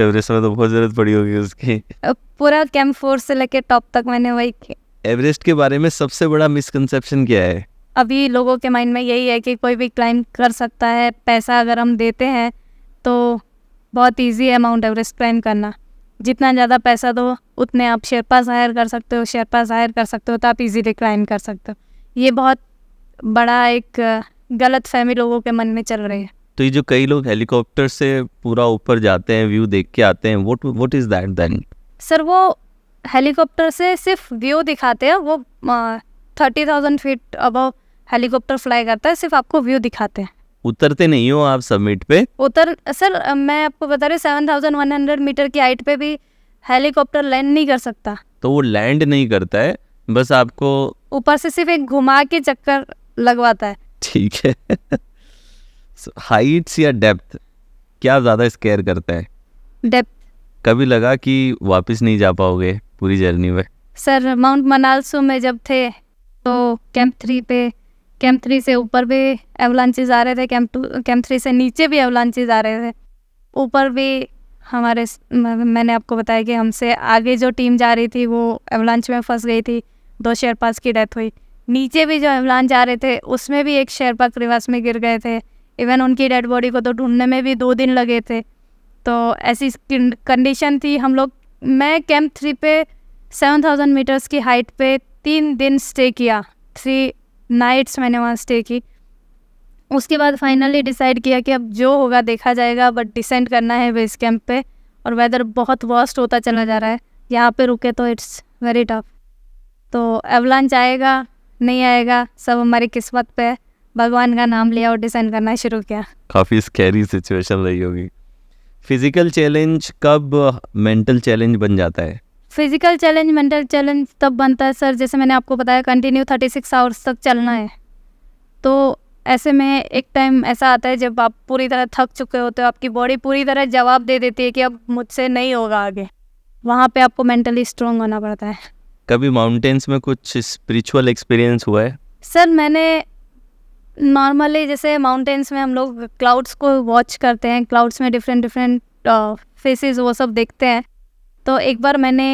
[SPEAKER 2] हाँ, एवरेस्ट हाँ। में तो बहुत जरूरत पड़ी होगी उसकी
[SPEAKER 1] पूरा कैंप फोर से लेके टॉप तक मैंने वही किया
[SPEAKER 2] एवरेस्ट के बारे में सबसे बड़ा मिसकंसेप्शन क्या है
[SPEAKER 1] अभी लोगों के माइंड में यही है कि कोई भी क्लाइम कर सकता है पैसा अगर हम देते हैं तो बहुत इजी है माउंट एवरेस्ट क्लाइम करना जितना ज़्यादा पैसा दो उतने आप शेरपा ज़ाहिर कर सकते हो शेरपा जाहिर कर सकते हो तो आप इजीली क्लाइम कर सकते हो ये बहुत बड़ा एक गलत फहमी लोगों के मन में चल रही है
[SPEAKER 2] तो ये जो कई लोग हेलीकॉप्टर से पूरा ऊपर जाते हैं व्यू देख के आते हैं what what is that then
[SPEAKER 1] sir वो हेलीकॉप्टर से सिर्फ व्यू दिखाते हैं वो थर्टी थाउजेंड फीट अब हेलीकॉप्टर फ्लाई करता है सिर्फ आपको व्यू दिखाते हैं
[SPEAKER 2] उतरते नहीं हो आप समिट पे
[SPEAKER 1] उतर सर मैं आपको बता रही seven thousand one hundred metre की हाइट पे भी हेलीकॉप्टर लैंड नहीं कर सकता
[SPEAKER 2] तो वो लैंड नहीं करता है बस आपको
[SPEAKER 1] ऊपर से सिर्फ एक घुमा के चक्कर लगवाता है
[SPEAKER 2] ठीक है हाइट्स या डेप्थ क्या ज़्यादा स्केयर करता है डेप्थ कभी लगा कि वापस नहीं जा पाओगे पूरी जर्नी में
[SPEAKER 1] सर माउंट मनालसू में जब थे तो कैंप थ्री पे कैंप थ्री से ऊपर भी एवलांचेज आ रहे थे कैंप टू कैंप थ्री से नीचे भी एवलांचेज आ रहे थे ऊपर भी हमारे मैंने आपको बताया कि हमसे आगे जो टीम जा रही थी वो एवलांच में फंस गई थी दो शेरपास की डेथ हुई नीचे भी जो एवलांच जा रहे थे उसमें भी एक शेरपा क्रिवास में गिर गए थे इवन उनकी डेड बॉडी को तो ढूंढने में भी दो दिन लगे थे तो ऐसी कंडीशन थी हम लोग मैं कैंप थ्री पे सेवन थाउजेंड मीटर्स की हाइट पे तीन दिन स्टे किया थ्री नाइट्स मैंने वहाँ स्टे की उसके बाद फाइनली डिसाइड किया कि अब जो होगा देखा जाएगा बट डिसेंड करना है बेस कैंप पे और वेदर बहुत वर्स्ट होता चला जा रहा है यहाँ पे रुके तो इट्स वेरी टफ तो एवलांच आएगा नहीं आएगा सब हमारी किस्मत पे है भगवान का नाम लिया और डिसाइड करना शुरू किया
[SPEAKER 2] काफ़ी स्कैरी सिचुएशन रही होगी फिज़िकल चैलेंज कब मेंटल चैलेंज बन जाता है
[SPEAKER 1] फिजिकल चैलेंज मेंटल चैलेंज तब बनता है सर जैसे मैंने आपको बताया कंटिन्यू थर्टी सिक्स आवर्स तक चलना है तो ऐसे में एक टाइम ऐसा आता है जब आप पूरी तरह थक चुके होते हो आपकी बॉडी पूरी तरह जवाब दे देती है कि अब मुझसे नहीं होगा आगे वहाँ पे आपको मेंटली स्ट्रॉन्ग होना पड़ता है
[SPEAKER 2] कभी माउंटेन्स में कुछ स्पिरिचुअल एक्सपीरियंस हुआ है
[SPEAKER 1] सर मैंने नॉर्मली जैसे माउंटेन्स में हम लोग क्लाउड्स को वॉच करते हैं क्लाउड्स में डिफरेंट डिफरेंट फेसेस वो सब देखते हैं तो एक बार मैंने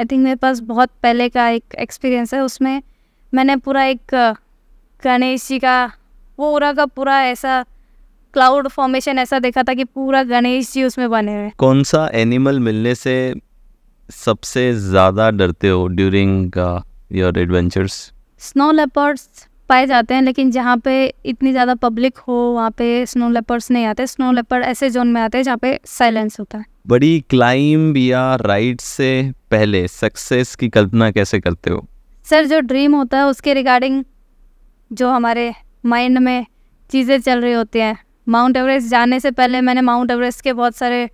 [SPEAKER 1] आई थिंक मेरे पास बहुत पहले का एक एक्सपीरियंस है उसमें मैंने पूरा एक गणेश जी का वो पूरा का पूरा ऐसा क्लाउड फॉर्मेशन ऐसा देखा था कि पूरा गणेश जी उसमें बने हुए
[SPEAKER 2] कौन सा एनिमल मिलने से सबसे ज़्यादा डरते हो during your adventures
[SPEAKER 1] snow leopards पाए जाते हैं लेकिन जहाँ पे इतनी ज़्यादा पब्लिक हो वहाँ पे स्नो लेपर्स नहीं आते स्नो लेपर ऐसे जोन में आते हैं जहाँ पे साइलेंस होता है
[SPEAKER 2] बड़ी क्लाइंब या राइड से पहले सक्सेस की कल्पना कैसे करते हो
[SPEAKER 1] सर जो ड्रीम होता है उसके रिगार्डिंग जो हमारे माइंड में चीज़ें चल रही होती हैं माउंट एवरेस्ट जाने से पहले मैंने माउंट एवरेस्ट के बहुत सारे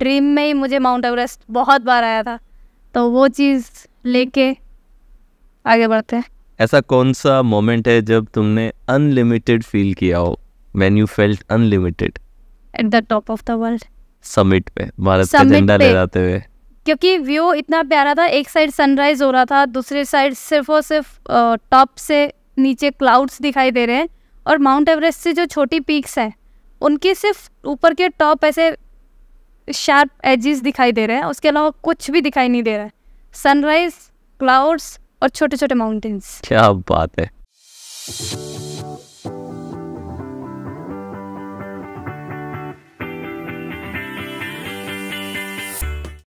[SPEAKER 1] ड्रीम में ही मुझे माउंट एवरेस्ट बहुत बार आया था तो वो चीज़ लेके आगे बढ़ते हैं
[SPEAKER 2] ऐसा कौन सा मोमेंट है जब तुमने अनलिमिटेड फील किया हो when you felt unlimited
[SPEAKER 1] at the top of the world
[SPEAKER 2] summit पे भारत का झंडा लहराते हुए
[SPEAKER 1] क्योंकि व्यू इतना प्यारा था एक साइड सनराइज हो रहा था दूसरी साइड सिर्फ और सिर्फ टॉप से नीचे क्लाउड्स दिखाई दे रहे हैं और माउंट एवरेस्ट से जो छोटी पीक्स हैं उनके सिर्फ ऊपर के टॉप ऐसे शार्प एजिस दिखाई दे रहे हैं उसके अलावा कुछ भी दिखाई नहीं दे रहा है सनराइज क्लाउड्स और छोटे छोटे माउंटेन्स
[SPEAKER 2] क्या बात है